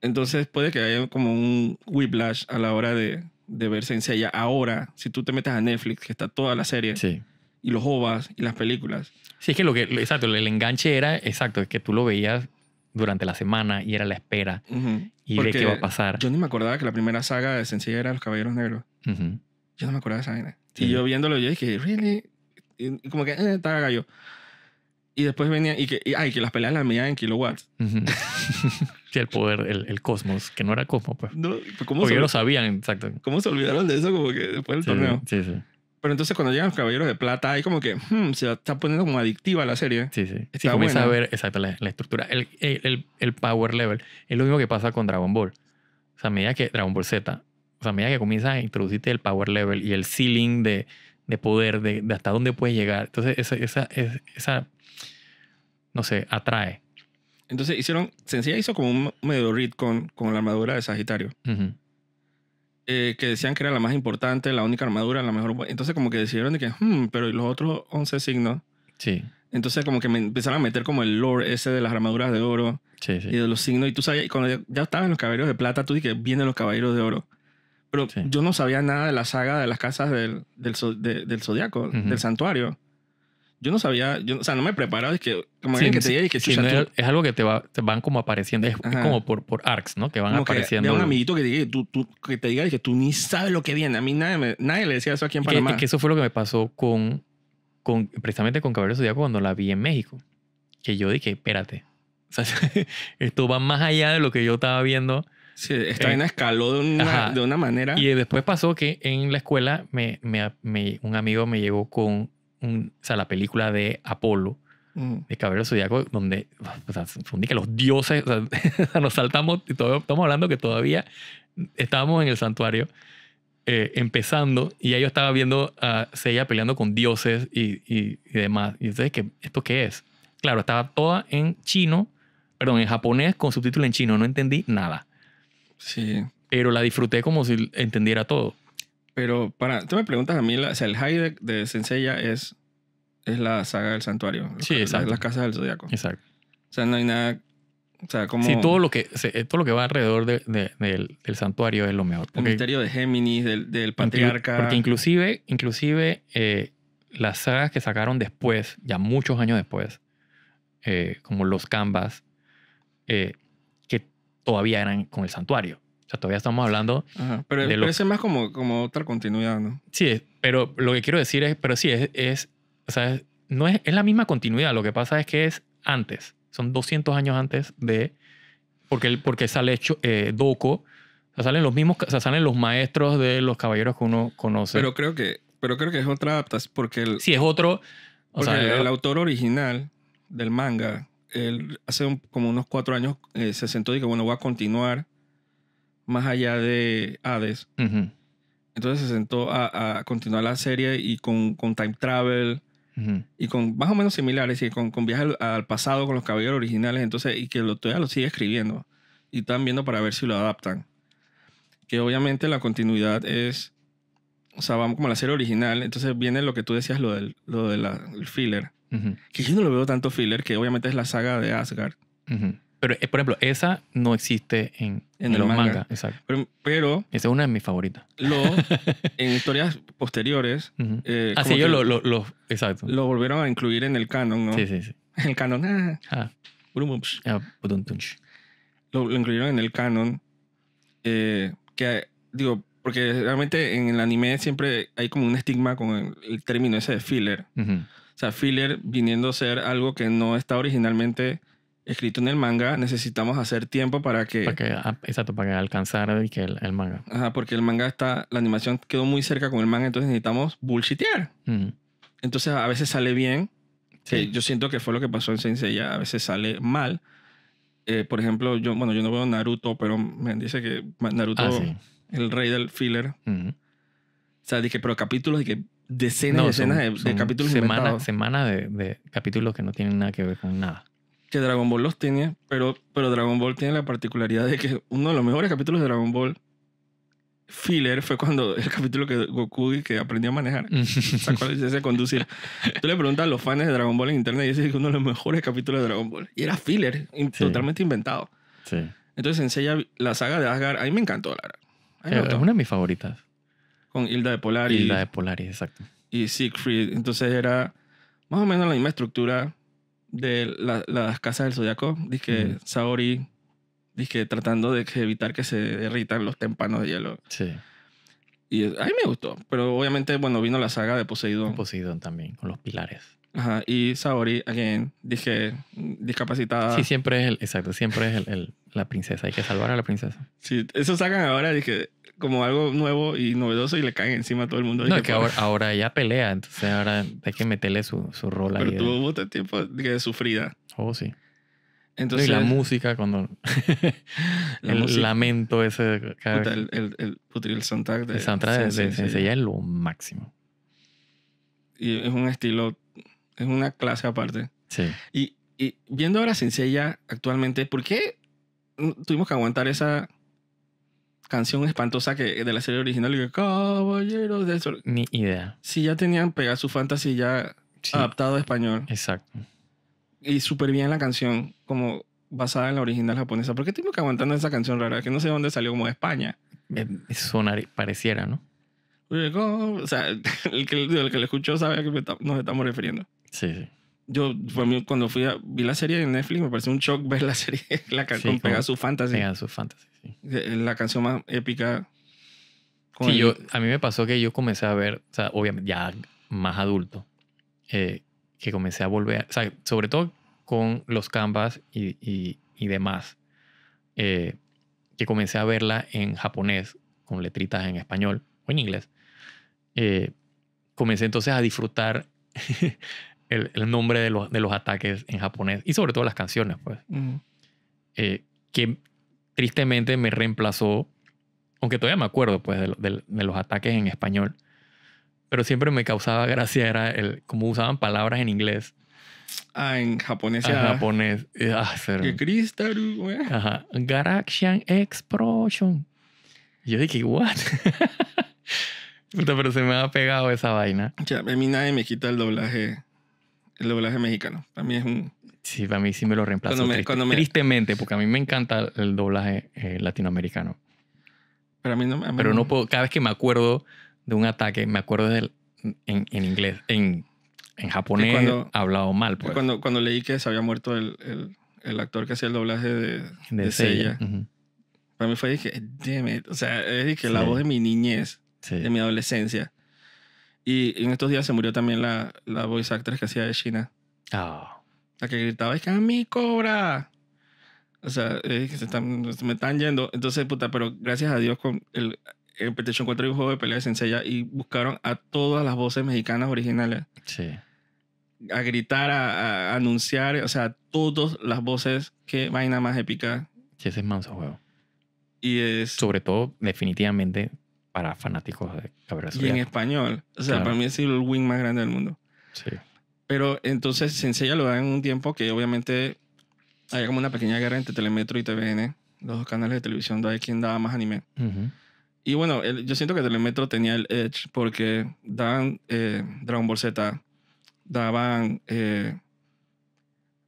Entonces puede que haya como un whiplash a la hora de, ver verse en Ahora, si tú te metes a Netflix, que está toda la serie, sí. y los ovas y las películas. Sí, es que lo que, exacto, el enganche era, exacto, es que tú lo veías durante la semana y era la espera y Porque de qué va a pasar. Yo ni me acordaba que la primera saga de Sencilla era Los Caballeros Negros. Yo no me acordaba de esa vaina. Y yo viéndolo, yo dije, ¿really? como que, eh, estaba gallo. Y después venía y que, ay, que las peleas las medían en kilowatts. sí, el poder, el, cosmos, que no era cosmos, pues. pues lo sabían, exacto. ¿Cómo se olvidaron de eso como que después del torneo? Sí, sí. Pero entonces cuando llegan los Caballeros de Plata, hay como que hmm, se está poniendo como adictiva la serie. Sí, sí. Está comienza a ver, exacto, la, la estructura, el, power level. Es lo mismo que pasa con Dragon Ball. O sea, a medida que Dragon Ball Z, o sea, a medida que comienzas a introducirte el power level y el ceiling de, poder, de, hasta dónde puedes llegar. Entonces, esa, esa, esa no sé, atrae. Entonces hicieron, Sencilla hizo como un medio read con, con la armadura de Sagitario. Eh, que decían que era la más importante, la única armadura, la mejor. Entonces como que decidieron de que, hmm, pero ¿y los otros 11 signos. Sí. Entonces como que me empezaron a meter como el lore ese de las armaduras de oro y de los signos. Y tú sabes cuando ya, estaban los caballeros de plata, tú que vienen los caballeros de oro. Pero yo no sabía nada de la saga de las casas del, del, zodiaco, del santuario yo no sabía, yo, o sea, no me preparaba. Es que, como sí, que te diga, es que sí, es, algo que te, te van como apareciendo, es, como por, por arcs, ¿no? Que van apareciendo. Que, un amiguito que te, diga, tú, tú, que te diga que tú ni sabes lo que viene. A mí nadie, nadie le decía eso aquí en Panamá. Que, que eso fue lo que me pasó con, con precisamente con Caballero Zodíaco cuando la vi en México. Que yo dije, espérate. O sea, esto va más allá de lo que yo estaba viendo. Sí, esta eh, vaina eh, escaló de una, de una, manera. Y después pasó que en la escuela un amigo me llegó con o sea, la película de Apolo, mm. de Caballero Zodíaco, donde o sea, los dioses, o sea, nos saltamos, y todo, estamos hablando que todavía estábamos en el santuario eh, empezando y ya yo estaba viendo a Seiya peleando con dioses y, y, demás. Y entonces, ¿qué, ¿esto qué es? Claro, estaba toda en chino, perdón, en japonés con subtítulo en chino, no entendí nada. Sí. Pero la disfruté como si entendiera todo. Pero para, tú me preguntas a mí, la, o sea, el high de, Sencilla es, es la saga del santuario. Sí, exacto. Las casas del zodiaco. Exacto. O sea, no hay nada. O sea, como. Sí, todo lo que, eh, todo lo que va alrededor del, del, santuario es lo mejor. el misterio de Géminis, del, del patriarca. Porque inclusive, inclusive eh, las sagas que sacaron después, ya muchos años después, eh, como los Canvas, que todavía eran con el santuario. O sea, todavía estamos hablando. pero parece más como, otra continuidad, ¿no? Sí, pero lo que quiero decir es, pero sí, es, o sea, no es, es la misma continuidad. Lo que pasa es que es antes. Son 200 años antes de. Porque, porque sale hecho, eh, Doco. O salen los mismos. O salen los maestros de los caballeros que uno conoce. Pero creo que, pero creo que es otra adaptación. Porque el, sí, es otro. O sea, el, autor original del manga él hace como unos cuatro años eh, se sentó y dijo, bueno, voy a continuar más allá de Hades. Entonces se sentó a, continuar la serie y con, con time travel y con más o menos similares, y con, viajes al, pasado con los caballeros originales. Entonces, y que lo, todavía lo sigue escribiendo y están viendo para ver si lo adaptan. Que obviamente la continuidad es. O sea, vamos como la serie original. Entonces viene lo que tú decías, lo del, lo del filler. Que yo no lo veo tanto filler, que obviamente es la saga de Asgard. Pero, eh, por ejemplo, esa no existe en, en, los manga. Exacto. Pero, Esa es una de mis favoritas. lo en historias posteriores. Eh, Así ah, ellos lo, lo, exacto. lo volvieron a incluir en el canon, ¿no? Sí, sí, sí. En el canon. Ah. ah. ah lo, lo, incluyeron en el canon. Eh, que, digo, porque realmente en el anime siempre hay como un estigma con el, término ese de filler. O sea, filler viniendo a ser algo que no está originalmente escrito en el manga, necesitamos hacer tiempo para que... Para que ah, exacto, para que alcanzara el, manga. Ajá, porque el manga está, la animación quedó muy cerca con el manga, entonces necesitamos bullshitear. Mm. Entonces a veces sale bien, sí. yo siento que fue lo que pasó en ya a veces sale mal. Eh, por ejemplo, yo, bueno, yo no veo Naruto, pero me dice que Naruto, es ah, el rey del filler. Mm. O sea, dije, pero capítulos, dije, decenas decenas de, capítulos. Semanas semana de capítulos que no tienen nada que ver con nada que Dragon Ball los tiene, pero, pero Dragon Ball tiene la particularidad de que uno de los mejores capítulos de Dragon Ball filler fue cuando el capítulo que Goku que aprendió a manejar, sacó la conducir. Tú le preguntas a los fans de Dragon Ball en internet y dices que uno de los mejores capítulos de Dragon Ball. Y era filler, totalmente inventado. Sí. Entonces enseña la saga de Asgard. A mí me encantó, la eh, Es una de mis favoritas. Con Hilda de Polaris. Hilda de Polaris, exacto. Y Siegfried. Entonces era más o menos la misma estructura de las casas del zodiaco, dije Saori, dije tratando de evitar que se derritan los tempanos de hielo. Sí. Y ahí me gustó, pero obviamente, bueno, vino la saga de Poseidón. Poseidón también, con los pilares. Ajá, y Saori, again, dije, mm, discapacitada. Sí, siempre es el, exacto, siempre es la princesa, hay que salvar a la princesa. Sí, eso sacan ahora, dije, como algo nuevo y novedoso y le caen encima a todo el mundo. No, que, que ahora, ella ya pelea, entonces ahora hay que meterle su, su rol ahí. Pero tuvo mucho tiempo de sufrida. Oh, sí. Entonces, y la música cuando... el lamento ese... Puta, el, el, el, de... El soundtrack de, es lo máximo. Y es un estilo... Es una clase aparte. Sí. Y, viendo ahora Sensei actualmente, ¿por qué tuvimos que aguantar esa canción espantosa que de la serie original y que Caballeros Sol. Ni idea. Si ya tenían pegado su Fantasy ya adaptado a español. Exacto. Y súper bien la canción, como basada en la original japonesa. ¿Por qué tengo que aguantar esa canción rara? Que no sé dónde salió, como de España. Eh, pareciera, ¿no? O sea, el que, el que lo escuchó sabe a qué nos estamos refiriendo. Sí, sí yo cuando fui vi la serie en Netflix me pareció un shock ver la serie la canción sí, Pegasus Fantasy su Fantasy sí. Eh, eh, la canción más épica yo a mí me pasó que yo comencé a ver o sea obviamente ya más adulto eh, que comencé a volver o sea sobre todo con los canvas y, demás que comencé a verla en japonés con letritas en español o en inglés comencé entonces a disfrutar el, el nombre de los, de los, ataques en japonés y sobre todo las canciones, pues. Eh, que tristemente me reemplazó, aunque todavía me acuerdo, pues, de, los ataques en español. Pero siempre me causaba gracia, era el, como usaban palabras en inglés. Ah, en japonés. En ah, japonés. Eh, ah, que cristal, güey. Ajá. Garaxian Explosion. Yo dije, what? pero se me ha pegado esa vaina. sea, a mí nadie me quita el doblaje el doblaje mexicano. Para mí es un... Sí, para mí sí me lo reemplazó. Tristemente, porque a mí me encanta el doblaje eh, latinoamericano. Pero a mí no me... Pero no puedo, cada vez que me acuerdo de un ataque, me acuerdo del, en, inglés, en, japonés cuando, hablado mal. Pues. Cuando, cuando leí que se había muerto el, el, actor que hacía el doblaje de, de, para mí fue, dije, damn it. O sea, es que la voz de mi niñez, de mi adolescencia. Y en estos días se murió también la, la voice actress que hacía de China. Ah. La que gritaba, es que a mí cobra. O sea, que se, están, me están yendo. Entonces, puta, pero gracias a Dios con el, el 4 y un juego de pelea de sencilla y buscaron a todas las voces mexicanas originales. Sí. A gritar, a, anunciar, o sea, todas las voces. Qué vaina más épica. Sí, ese es manso juego. Y es... Sobre todo, definitivamente, para fanáticos de Cabrera Y en español. O sea, para mí es el wing más grande del mundo. Sí. Pero entonces Sensei lo dan en un tiempo que obviamente había como una pequeña guerra entre Telemetro y TVN, los dos canales de televisión de quien daba más anime. Y bueno, yo siento que Telemetro tenía el edge porque daban eh, Dragon Ball Z, daban eh,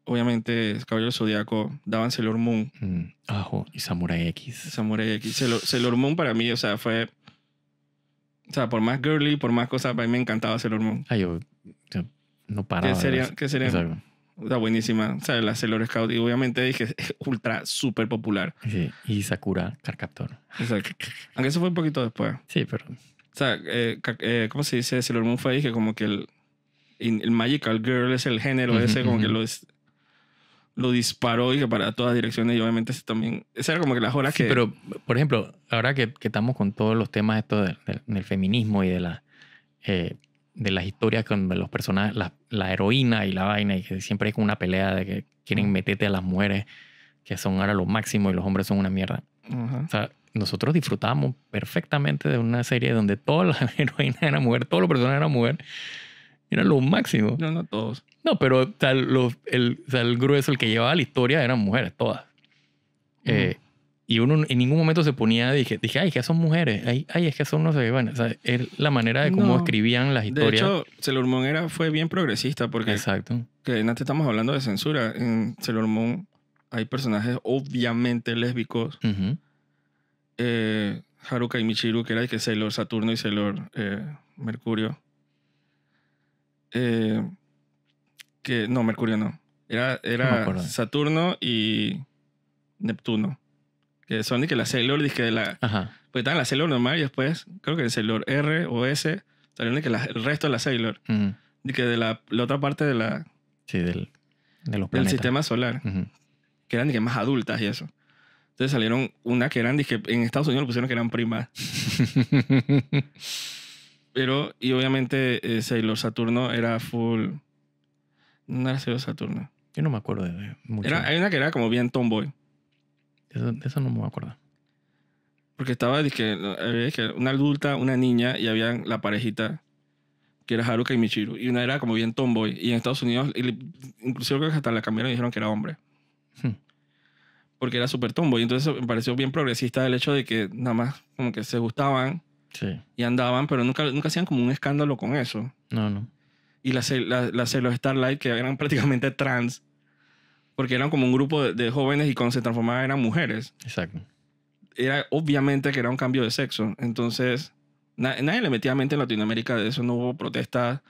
obviamente Caballero Zodíaco, daban Sailor Moon. Mm, y Samurai X. Samurai X. Sailor, Moon para mí, o sea, fue o sea, por más girly, por más cosas, a mí me encantaba Sailor Moon. Ah, yo, no paraba. ¿Qué sería? ¿Qué sería? Exacto. O buenísima. O sea, la Sailor Scout. Y obviamente dije, ultra, súper popular. Sí, y Sakura Carcaptor. Exacto. Aunque eso fue un poquito después. Sí, pero... O sea, eh, eh, ¿cómo se dice? Sailor Moon fue, dije, como que el, el Magical Girl es el género ese, como que lo es lo disparó y que para todas direcciones y obviamente eso también, esa era como que las horas sí, que... Pero, por ejemplo, ahora que, estamos con todos los temas esto del, feminismo y de, la, eh, de las historias con los personajes, la, heroína y la vaina, y que siempre hay como una pelea de que quieren meterte a las mujeres que son ahora lo máximo y los hombres son una mierda. O sea, nosotros disfrutamos perfectamente de una serie donde todas las heroínas eran mujeres, todos los personajes eran mujeres eran los máximos. No, no todos. No, pero el, grueso, el que llevaba la historia, eran mujeres todas. Eh, y uno en ningún momento se ponía, dije, dije ay, es que son mujeres, ay, ay, es que son no sé la manera de cómo escribían las historias. De hecho, Sailor era, fue bien progresista porque... Exacto. Que antes estamos hablando de censura. En Celormón hay personajes obviamente lésbicos. Eh, Haruka y Michiru, que era el que Sailor Saturno y Sailor eh, Mercurio. Eh, que, no, Mercurio no. Era, era Saturno y Neptuno. Que son de que la Sailor, de la. pues estaban la Sailor normal y después, creo que el Sailor R o S, salieron que el resto de la Sailor. De que de la, otra parte de la. Sí, del, del sistema solar. Que eran de que más adultas y eso. Entonces salieron una que eran, dije, en Estados Unidos lo pusieron que eran primas. Pero, y obviamente eh, Sailor Saturno era full. No era Sailor Saturno. Yo no me acuerdo de mucho. hay una que era como bien tomboy. Eso, de eso no me acuerdo. Porque estaba que una adulta, una niña y había la parejita que era Haruka y Michiru. Y una era como bien tomboy. Y en Estados Unidos, inclusive creo que hasta la cambiaron y dijeron que era hombre. Hmm. Porque era súper tomboy. Entonces me pareció bien progresista el hecho de que nada más como que se gustaban Sí. Y andaban, pero nunca, nunca hacían como un escándalo con eso. No, no. Y las las Celos Starlight, que eran prácticamente trans, porque eran como un grupo de, jóvenes y cuando se transformaban eran mujeres. Exacto. Era obviamente que era un cambio de sexo. Entonces, nadie le metía mente en Latinoamérica de eso, no hubo protestas.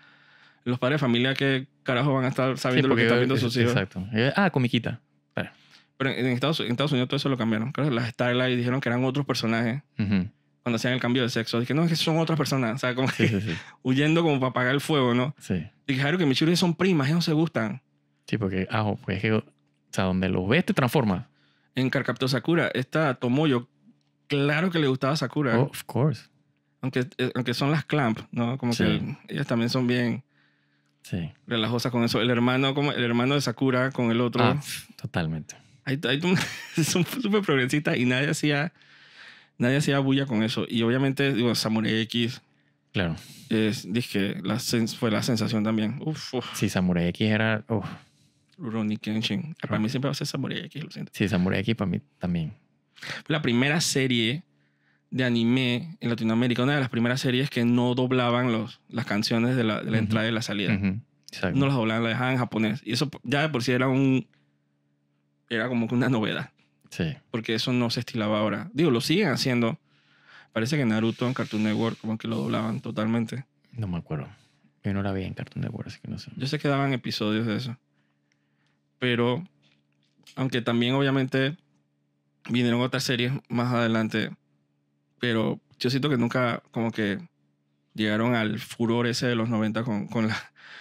Los padres de familia que carajo van a estar sabiendo lo que están viendo sus hijos. Exacto. Eh, ah, comiquita. Pero en, Estados, Estados Unidos todo eso lo cambiaron. Claro, las Starlight dijeron que eran otros personajes. Uh cuando hacían el cambio de sexo. que no, es que son otras personas. O sea, como que huyendo como para apagar el fuego, ¿no? Sí. Dije, que Michiru son primas, ellos no se gustan. Sí, porque, ah, oh, pues es que, o sea, donde los ves te transforma. En Carcapto Sakura, esta Tomoyo, claro que le gustaba Sakura. Oh, of course. Aunque, eh, aunque son las Clamp, ¿no? Como que ellas también son bien sí. relajosas con eso. El hermano, como el hermano de Sakura con el otro. Ah, totalmente. Ahí, son súper progresistas y nadie hacía nadie hacía bulla con eso. Y obviamente, digo, Samurai X. Claro. Es, dije, fue la sensación también. Uf, Samurai X era. Uf. Kenshin. Ah, para mí siempre va a ser Samurai X, lo siento. Sí, Samurai X para mí también. La primera serie de anime en Latinoamérica, una de las primeras series que no doblaban los, las canciones de la, entrada y la salida. No las doblaban, las dejaban en japonés. Y eso ya de por sí era un. Era como una novedad. Sí. Porque eso no se estilaba ahora. Digo, lo siguen haciendo. Parece que Naruto en Cartoon Network como que lo doblaban totalmente. No me acuerdo. Yo no la vi en Cartoon Network, así que no sé. Yo sé que daban episodios de eso. Pero, aunque también obviamente vinieron otras series más adelante, pero yo siento que nunca como que llegaron al furor ese de los 90 con,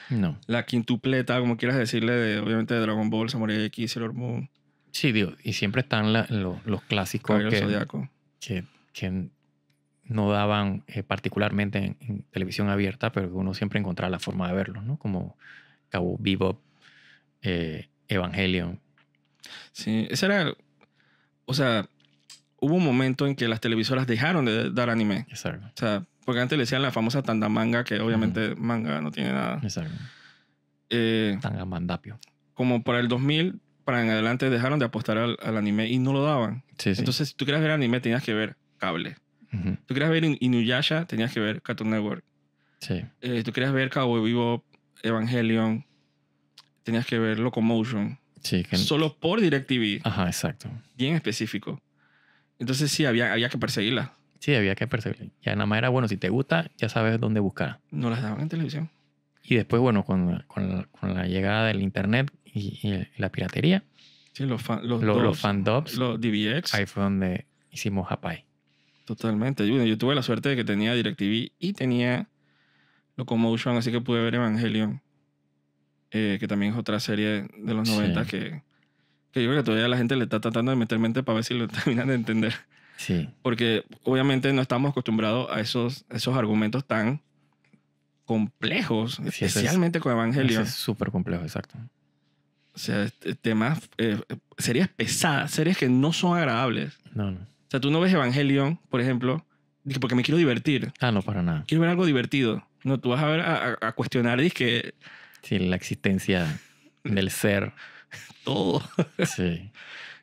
la, la quintupleta, como quieras decirle, de, obviamente de Dragon Ball, Samurai X, Sailor Moon. Sí, digo, y siempre están los, clásicos que, que, que, no daban eh, particularmente en, televisión abierta, pero uno siempre encontraba la forma de verlos, ¿no? Como Cabo Bebop, eh, Evangelion. Sí, ese era... O sea, hubo un momento en que las televisoras dejaron de dar anime. Exacto. O sea, porque antes le decían la famosa Tanda Manga, que obviamente manga no tiene nada. Exacto. Eh, Mandapio. Como para el 2000, para adelante dejaron de apostar al, anime y no lo daban. Entonces, si tú querías ver anime, tenías que ver cable. ...si Tú querías ver Inuyasha, tenías que ver Cartoon Network. Sí. Eh, tú querías ver Cowboy Vivo, Evangelion, tenías que ver Locomotion. Sí, Solo por DirecTV. Ajá, exacto. Bien específico. Entonces sí, había, había que perseguirla. Sí, había que perseguirla. Ya nada más era, bueno, si te gusta, ya sabes dónde buscar. No las daban en televisión. Y después, bueno, con, con la llegada del Internet, y, la piratería. los, fan, los, los, DBX. Ahí fue donde hicimos Hapai Totalmente. Yo, tuve la suerte de que tenía DirecTV y tenía Locomotion, así que pude ver Evangelion, eh, que también es otra serie de los 90 que, que yo creo que todavía la gente le está tratando de meter mente para ver si lo terminan de entender. Sí. Porque obviamente no estamos acostumbrados a esos, esos argumentos tan complejos, especialmente con Evangelion. Es súper complejo, exacto. O sea, este temas, eh, series pesadas, series que no son agradables. No, no. O sea, tú no ves Evangelion, por ejemplo, porque me quiero divertir. Ah, no, para nada. Quiero ver algo divertido. No, tú vas a ver a, cuestionar, cuestionar, que Sí, la existencia del ser. Todo. Sí.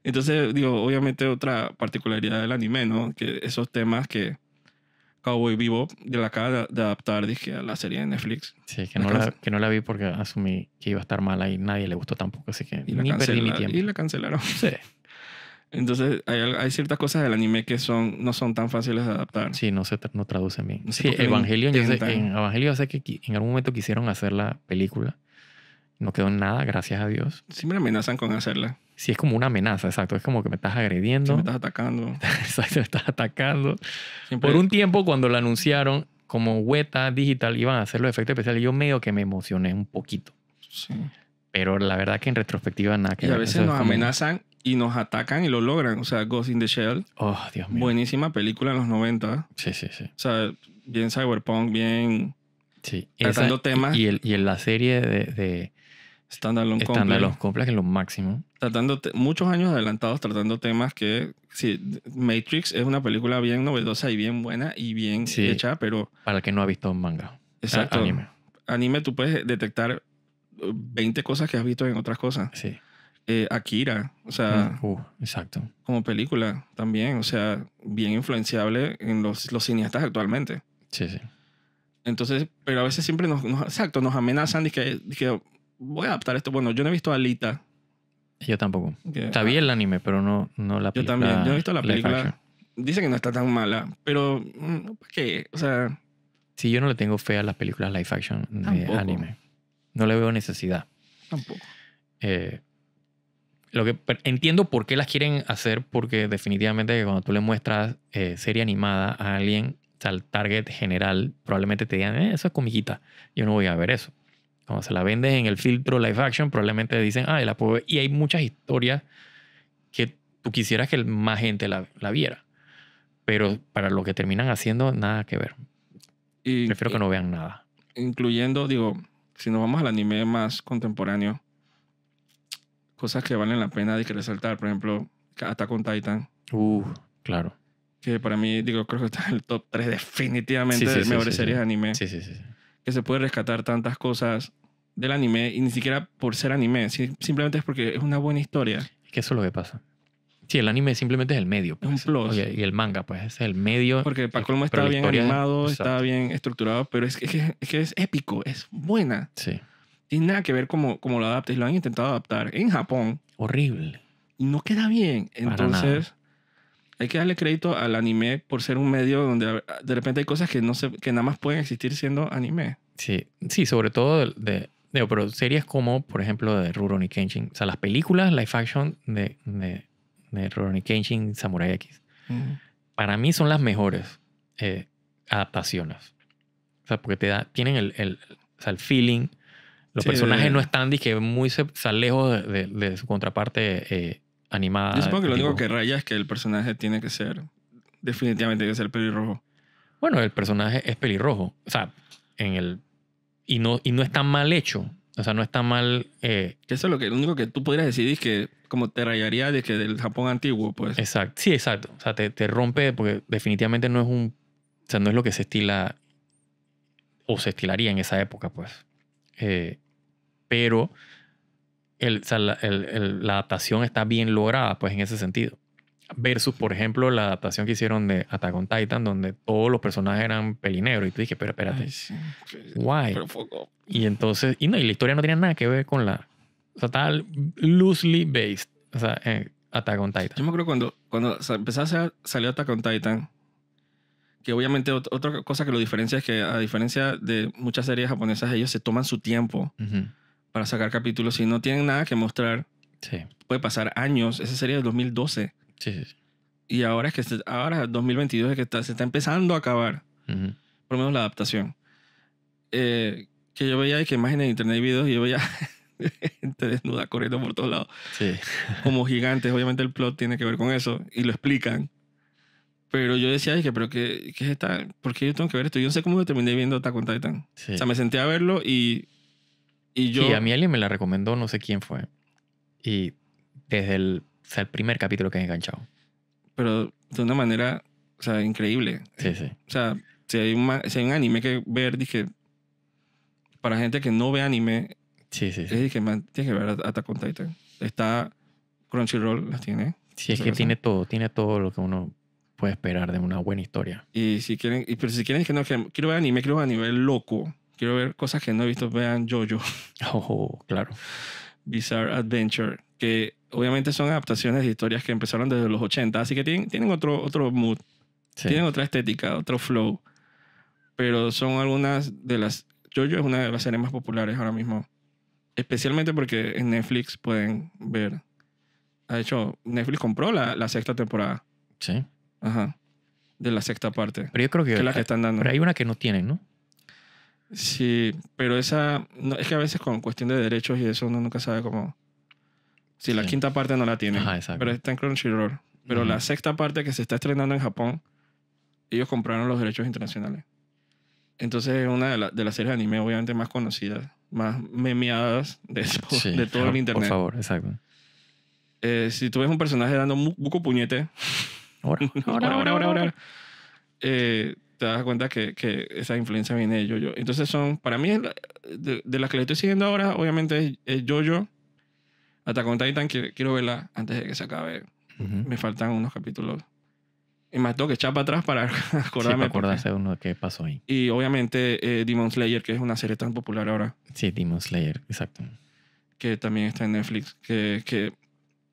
Entonces, digo, obviamente otra particularidad del anime, ¿no? Que esos temas que Cowboy vivo de la cara de adaptar, dije, a la serie de Netflix. Sí, que no, la, que no la vi porque asumí que iba a estar mala y nadie le gustó tampoco, así que y ni la tiempo. Y la cancelaron. Sí. Entonces, hay, ciertas cosas del anime que son, no son tan fáciles de adaptar. Sí, no se no traducen bien. sí, Evangelio yo sé, en Evangelion sé que en algún momento quisieron hacer la película. No quedó nada, gracias a Dios. Siempre amenazan con hacerla. Sí, es como una amenaza, exacto. Es como que me estás agrediendo. Sí, me estás atacando. Exacto, me estás atacando. Por un tiempo, cuando lo anunciaron, como hueta Digital iban a hacer los efectos especiales, yo medio que me emocioné un poquito. Sí. Pero la verdad que en retrospectiva nada que Y a veces nos amenazan y nos atacan y lo logran. O sea, Ghost in the Shell. Oh, Dios mío. Buenísima película en los 90. Sí, sí, sí. O sea, bien cyberpunk, bien... Sí. Tratando temas. Y, el, y en la serie de... de Standalone Complex. Complex es lo máximo tratando muchos años adelantados tratando temas que sí, Matrix es una película bien novedosa y bien buena y bien hecha, pero para que no ha visto un manga. Exacto. Ah, anime. Anime tú puedes detectar 20 uh, cosas que has visto en otras cosas. Sí. Eh, Akira, o sea, mm, uh, exacto. Como película también, o sea, bien influenciable en los, los cineastas actualmente. Sí, sí. Entonces, pero a veces siempre nos, exacto, nos amenazan y que, voy a adaptar esto. Bueno, yo no he visto Alita, yo tampoco. Está bien ah. el anime, pero no, no la película. Yo también. Yo he visto la película. Dicen que no está tan mala, pero mm, qué? O sea... Sí, yo no le tengo fe a las películas live action de anime. No le veo necesidad. Tampoco. Eh, lo que entiendo por qué las quieren hacer, porque definitivamente cuando tú le muestras eh, serie animada a alguien, al target general, probablemente te digan, eh, eso es comiquita. Yo no voy a ver eso. Cuando se la vendes en el filtro live action, probablemente dicen, ah, la puedo Y hay muchas historias que tú quisieras que más gente la, viera. Pero para lo que terminan haciendo, nada que ver. Prefiero que no vean nada. Incluyendo, digo, si nos vamos al anime más contemporáneo, cosas que valen la pena de que resaltar. Por ejemplo, Attack on Titan. Uh, claro. Que para mí, digo, creo que está en el top 3 definitivamente de mejores series de anime. Sí, sí, sí que se puede rescatar tantas cosas del anime y ni siquiera por ser anime, simplemente es porque es una buena historia. Es que eso lo que pasa. Sí, el anime simplemente es el medio. un pues. plus. y el manga, pues, es el medio. Porque eh, para colmo está bien animado, está bien estructurado, pero es que, es épico, es buena. Sí. Tiene nada que ver como, como lo adaptes. Lo han intentado adaptar en Japón. Horrible. Y no queda bien. Entonces, hay que darle crédito al anime por ser un medio donde de repente hay cosas que, no se, que nada más pueden existir siendo anime. Sí, sí sobre todo de, pero series como, por ejemplo, de Rurouni Kenshin. O sea, las películas live action de, de, de Rurouni Kenshin Samurai X. Para mí son las mejores eh, adaptaciones. O sea, porque te da, tienen el, el, feeling. Los personajes no están que muy se, lejos de, su contraparte eh, animada. Yo supongo que lo único que raya es que el personaje tiene que ser, definitivamente tiene que ser pelirrojo. Bueno, el personaje es pelirrojo. O sea, en el... Y no, y no está mal hecho. O sea, no está mal... Eh... Eso es lo, que, el único que tú podrías decir es que como te rayaría de que del Japón antiguo, pues. Exacto. Sí, exacto. O sea, te, rompe porque definitivamente no es un... O sea, no es lo que se estila o se estilaría en esa época, pues. Eh, pero el, la, la adaptación está bien lograda, pues en ese sentido. Versus, por ejemplo, la adaptación que hicieron de Attack on Titan, donde todos los personajes eran pelinegros. Y tú dije, pero espérate, guay. Y entonces, y no, y la historia no tenía nada que ver con la. O sea, está loosely based. O sea, en Attack on Titan. Yo me acuerdo cuando, cuando empezó a salir salió Attack on Titan, que obviamente otra cosa que lo diferencia es que, a diferencia de muchas series japonesas, ellos se toman su tiempo para sacar capítulos y no tienen nada que mostrar. Puede pasar años. Esa serie de 2012. Sí. Y ahora es que ahora 2022 es que se está empezando a acabar. Por lo menos la adaptación. Eh, que yo veía que imágenes de internet y videos y yo veía gente desnuda corriendo por todos lados. Como gigantes. Obviamente el plot tiene que ver con eso y lo explican. Pero yo decía, que pero qué, qué es esta? ¿Por qué yo tengo que ver esto? Yo no sé cómo terminé viendo Attack Titan. O sea, me senté a verlo y y, a mí alguien me la recomendó, no sé quién fue. Y desde el, el primer capítulo que he enganchado. Pero de una manera, o sea, increíble. Sí, sí. O sea, si hay, un, anime que ver, dije, para gente que no ve anime, sí, sí, dije, tienes que ver Attack on Titan. Está Crunchyroll, las tiene. Sí, es que tiene todo, tiene todo lo que uno puede esperar de una buena historia. Y si quieren, y, pero si quieren que no, quiero ver anime, quiero ver anime loco quiero ver cosas que no he visto, vean Jojo. Oh, oh, claro. Bizarre Adventure, que obviamente son adaptaciones de historias que empezaron desde los 80, así que tienen, tienen otro, otro mood, tienen otra estética, otro flow, pero son algunas de las... Jojo es una de las series más populares ahora mismo, especialmente porque en Netflix pueden ver... De hecho, Netflix compró la, la sexta temporada. Sí. Ajá. De la sexta parte. Pero yo creo que... que la que están dando. Pero hay una que no tienen, ¿no? Sí, pero esa. No, es que a veces con cuestión de derechos y eso uno nunca sabe cómo. Si la quinta parte no la tiene. Ajá, Pero está en Crunchyroll. Pero la sexta parte que se está estrenando en Japón, ellos compraron los derechos internacionales. Entonces es una de, las series de anime, obviamente, más conocidas, más memeadas de, todo el internet. Por favor, exacto. Eh, si tú ves un personaje dando buco puñete. Ahora, ahora, ahora, ahora. Eh, te das cuenta que, que esa influencia viene de yo Entonces son, para mí, de, las que le estoy siguiendo ahora, obviamente es, yo Jojo. Hasta con Titan que, quiero verla antes de que se acabe. Me faltan unos capítulos. Y más tengo que echar para atrás para acordarme. Sí, para acordarse uno de qué pasó ahí. Y obviamente eh, Demon Slayer, que es una serie tan popular ahora. Sí, Demon Slayer, exacto. Que también está en Netflix. Que, que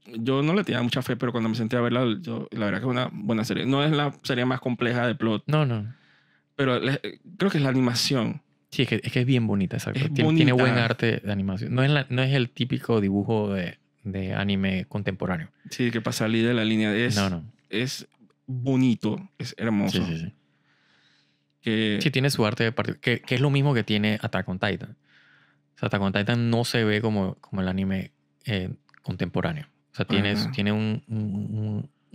yo no le tenía mucha fe, pero cuando me senté a verla, yo, la verdad que es una buena serie. No es la serie más compleja de plot. No, no. Pero creo que es la animación. Sí, es que es, bien bonita, exacto. Es tiene, tiene, buen arte de animación. No es, la, no es el típico dibujo de, de, anime contemporáneo. Sí, que para salir de la línea. Es, no, Es bonito, es hermoso. Sí, sí, sí. Sí, tiene su arte de partido, que, que, es lo mismo que tiene Attack on Titan. Attack on Titan no se ve como, como el anime eh, contemporáneo. O sea, tiene un,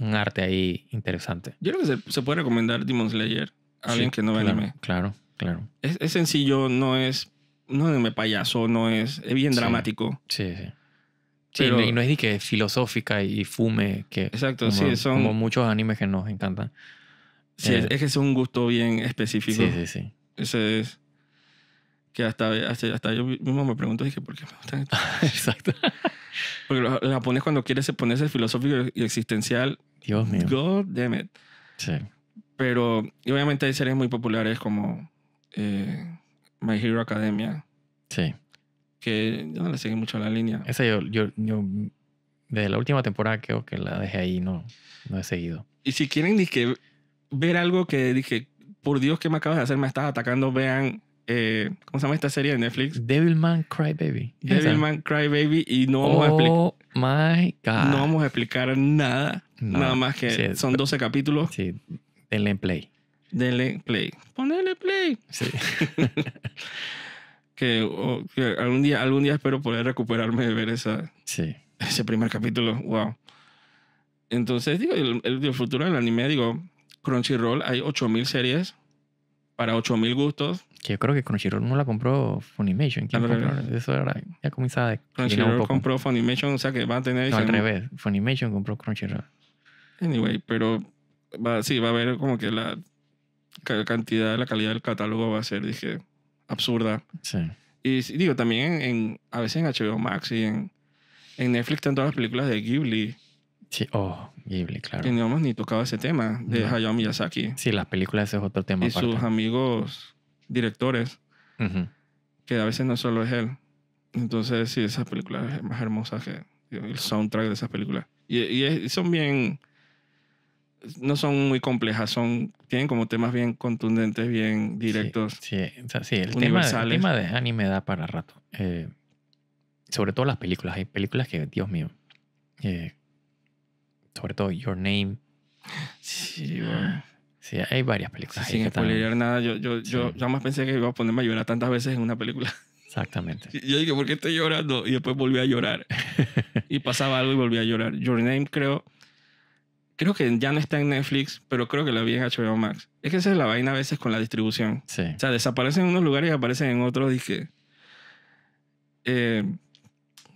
un, arte ahí interesante. Yo creo que se, puede recomendar Demon Slayer a alguien que no ve anime. Claro, claro. Es, sencillo, no es. No es payaso, no es. Es bien dramático. Sí, sí. y no es de que es filosófica y fume, que exacto, como, sí, son, como muchos animes que nos encantan. Sí, eh. es que es un gusto bien específico. Sí, sí, sí. Ese es que hasta, hasta, yo mismo me pregunto, dije, ¿por qué me gustan Exacto. Porque los, japoneses cuando quieren ponerse filosófico y existencial, Dios mío. God damn it. Sí. Pero, y obviamente hay series muy populares como eh, My Hero Academia. Sí. Que yo no le seguí mucho la línea. Esa yo, yo, yo, desde la última temporada creo que la dejé ahí, no, no he seguido. Y si quieren que ver algo que dije, por Dios, ¿qué me acabas de hacer? Me estás atacando, vean eh, ¿cómo se llama esta serie de Netflix? Devilman Crybaby. Devilman Crybaby y no vamos a oh explicar. my God. No vamos a explicar nada, nada más que son 12 capítulos. Sí, denle play. Denle play. Ponele play. Sí. que, algún, día, algún día espero poder recuperarme de ver esa, sí. ese primer capítulo. Wow. Entonces, digo, el, el futuro del anime, digo, Crunchyroll, hay 8000 series para 8000 gustos que yo creo que Crunchyroll no la compró Funimation. ¿Quién ah, compró? Eso era, ya comenzaba de Crunchyroll compró Funimation, o sea que va a tener... No, al revés. Funimation compró Crunchyroll. Anyway, pero va, sí, va a haber como que la cantidad, la calidad del catálogo va a ser, dije, absurda. Sí. Y digo, también en, a veces en HBO Max y en, en Netflix están todas las películas de Ghibli. Sí, oh, Ghibli, claro. Que no hemos ni tocado ese tema de Hayao Miyazaki. Sí, las películas ese es otro tema. Y sus amigos directores, que a veces no solo es él. Entonces, sí, esas películas es más hermosas que el soundtrack de esas películas. Y, son bien. No son muy complejas, son, tienen como temas bien contundentes, bien directos. Sí, el, tema de, el, tema anime da para rato. Eh, sobre todo las películas. Hay películas que, Dios mío. Eh, sobre todo Your Name. Sí, Sí, hay varias películas. Sin spoilear nada, yo, yo, yo jamás pensé que iba a ponerme a llorar tantas veces en una película. Exactamente. Y yo dije, ¿por qué estoy llorando? Y después volví a llorar. y pasaba algo y volví a llorar. Your Name, creo. Creo que ya no está en Netflix, pero creo que la vi en HBO Max. Es que esa es la vaina a veces con la distribución. Sí. O sea, desaparecen en unos lugares y aparecen en otros. Dije. Eh,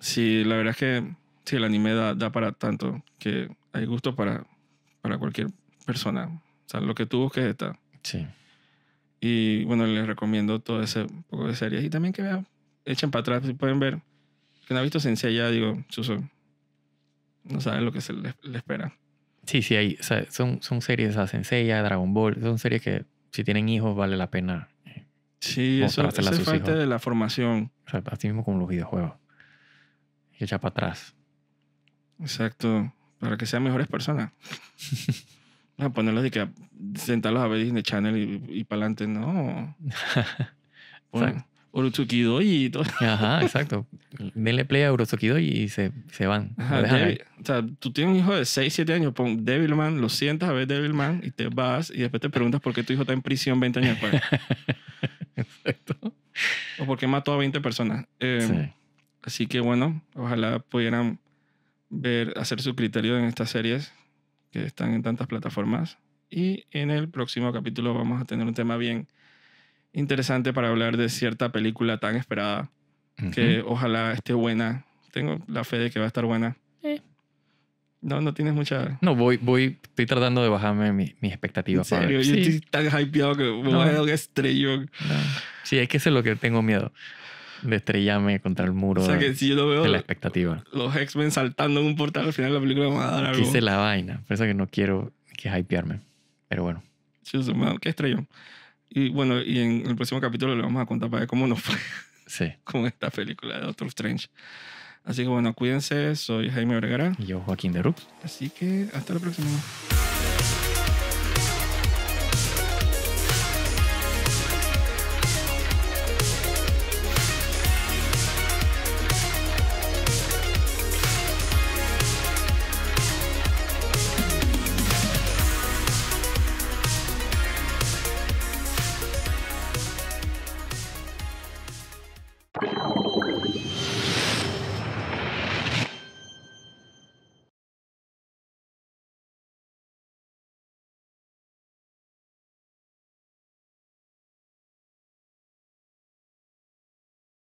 sí, la verdad es que sí, el anime da, da para tanto que hay gusto para, para cualquier persona lo que tú busques está. Sí. Y bueno, les recomiendo todo ese poco de series. Y también que vean, echen para atrás, si pueden ver. Que no ha visto Sensei ya, digo, no saben lo que se le, espera. Sí, sí, hay, son, son series, o Sensei, Dragon Ball, son series que si tienen hijos vale la pena. Eh, sí, eso, es parte de la formación. O sea, así mismo como los videojuegos. echa para atrás. Exacto, para que sean mejores personas. a ponerlos de que sentarlos a ver Disney Channel y, para adelante, no. bueno, y todo. Ajá, exacto. Denle play a Doi y se, se van. o sea, tú tienes un hijo de 6, 7 años, pon Devilman, lo sientas a ver Devilman y te vas y después te preguntas por qué tu hijo está en prisión 20 años exacto. O por qué mató a 20 personas. Em, así que bueno, ojalá pudieran ver, hacer su criterio en estas series que están en tantas plataformas. Y en el próximo capítulo vamos a tener un tema bien interesante para hablar de cierta película tan esperada, que ojalá esté buena. Tengo la fe de que va a estar buena. No, no tienes mucha. No, voy, voy, estoy tratando de bajarme mis expectativas. ¿En Yo estoy tan hypeado que voy a un estrellón. Sí, es que eso es lo que tengo miedo de estrellarme contra el muro o sea, que si yo lo veo, de la expectativa. Los X-Men saltando en un portal al final de la película me a dar algo. Quise la vaina, por eso que no quiero que hypearme. Pero bueno. Sí, qué estrellón. Y bueno, y en el próximo capítulo le vamos a contar para ver cómo nos fue sí. con esta película de Doctor Strange. Así que bueno, cuídense. Soy Jaime Vergara. Y yo, Joaquín de Así que hasta la próxima.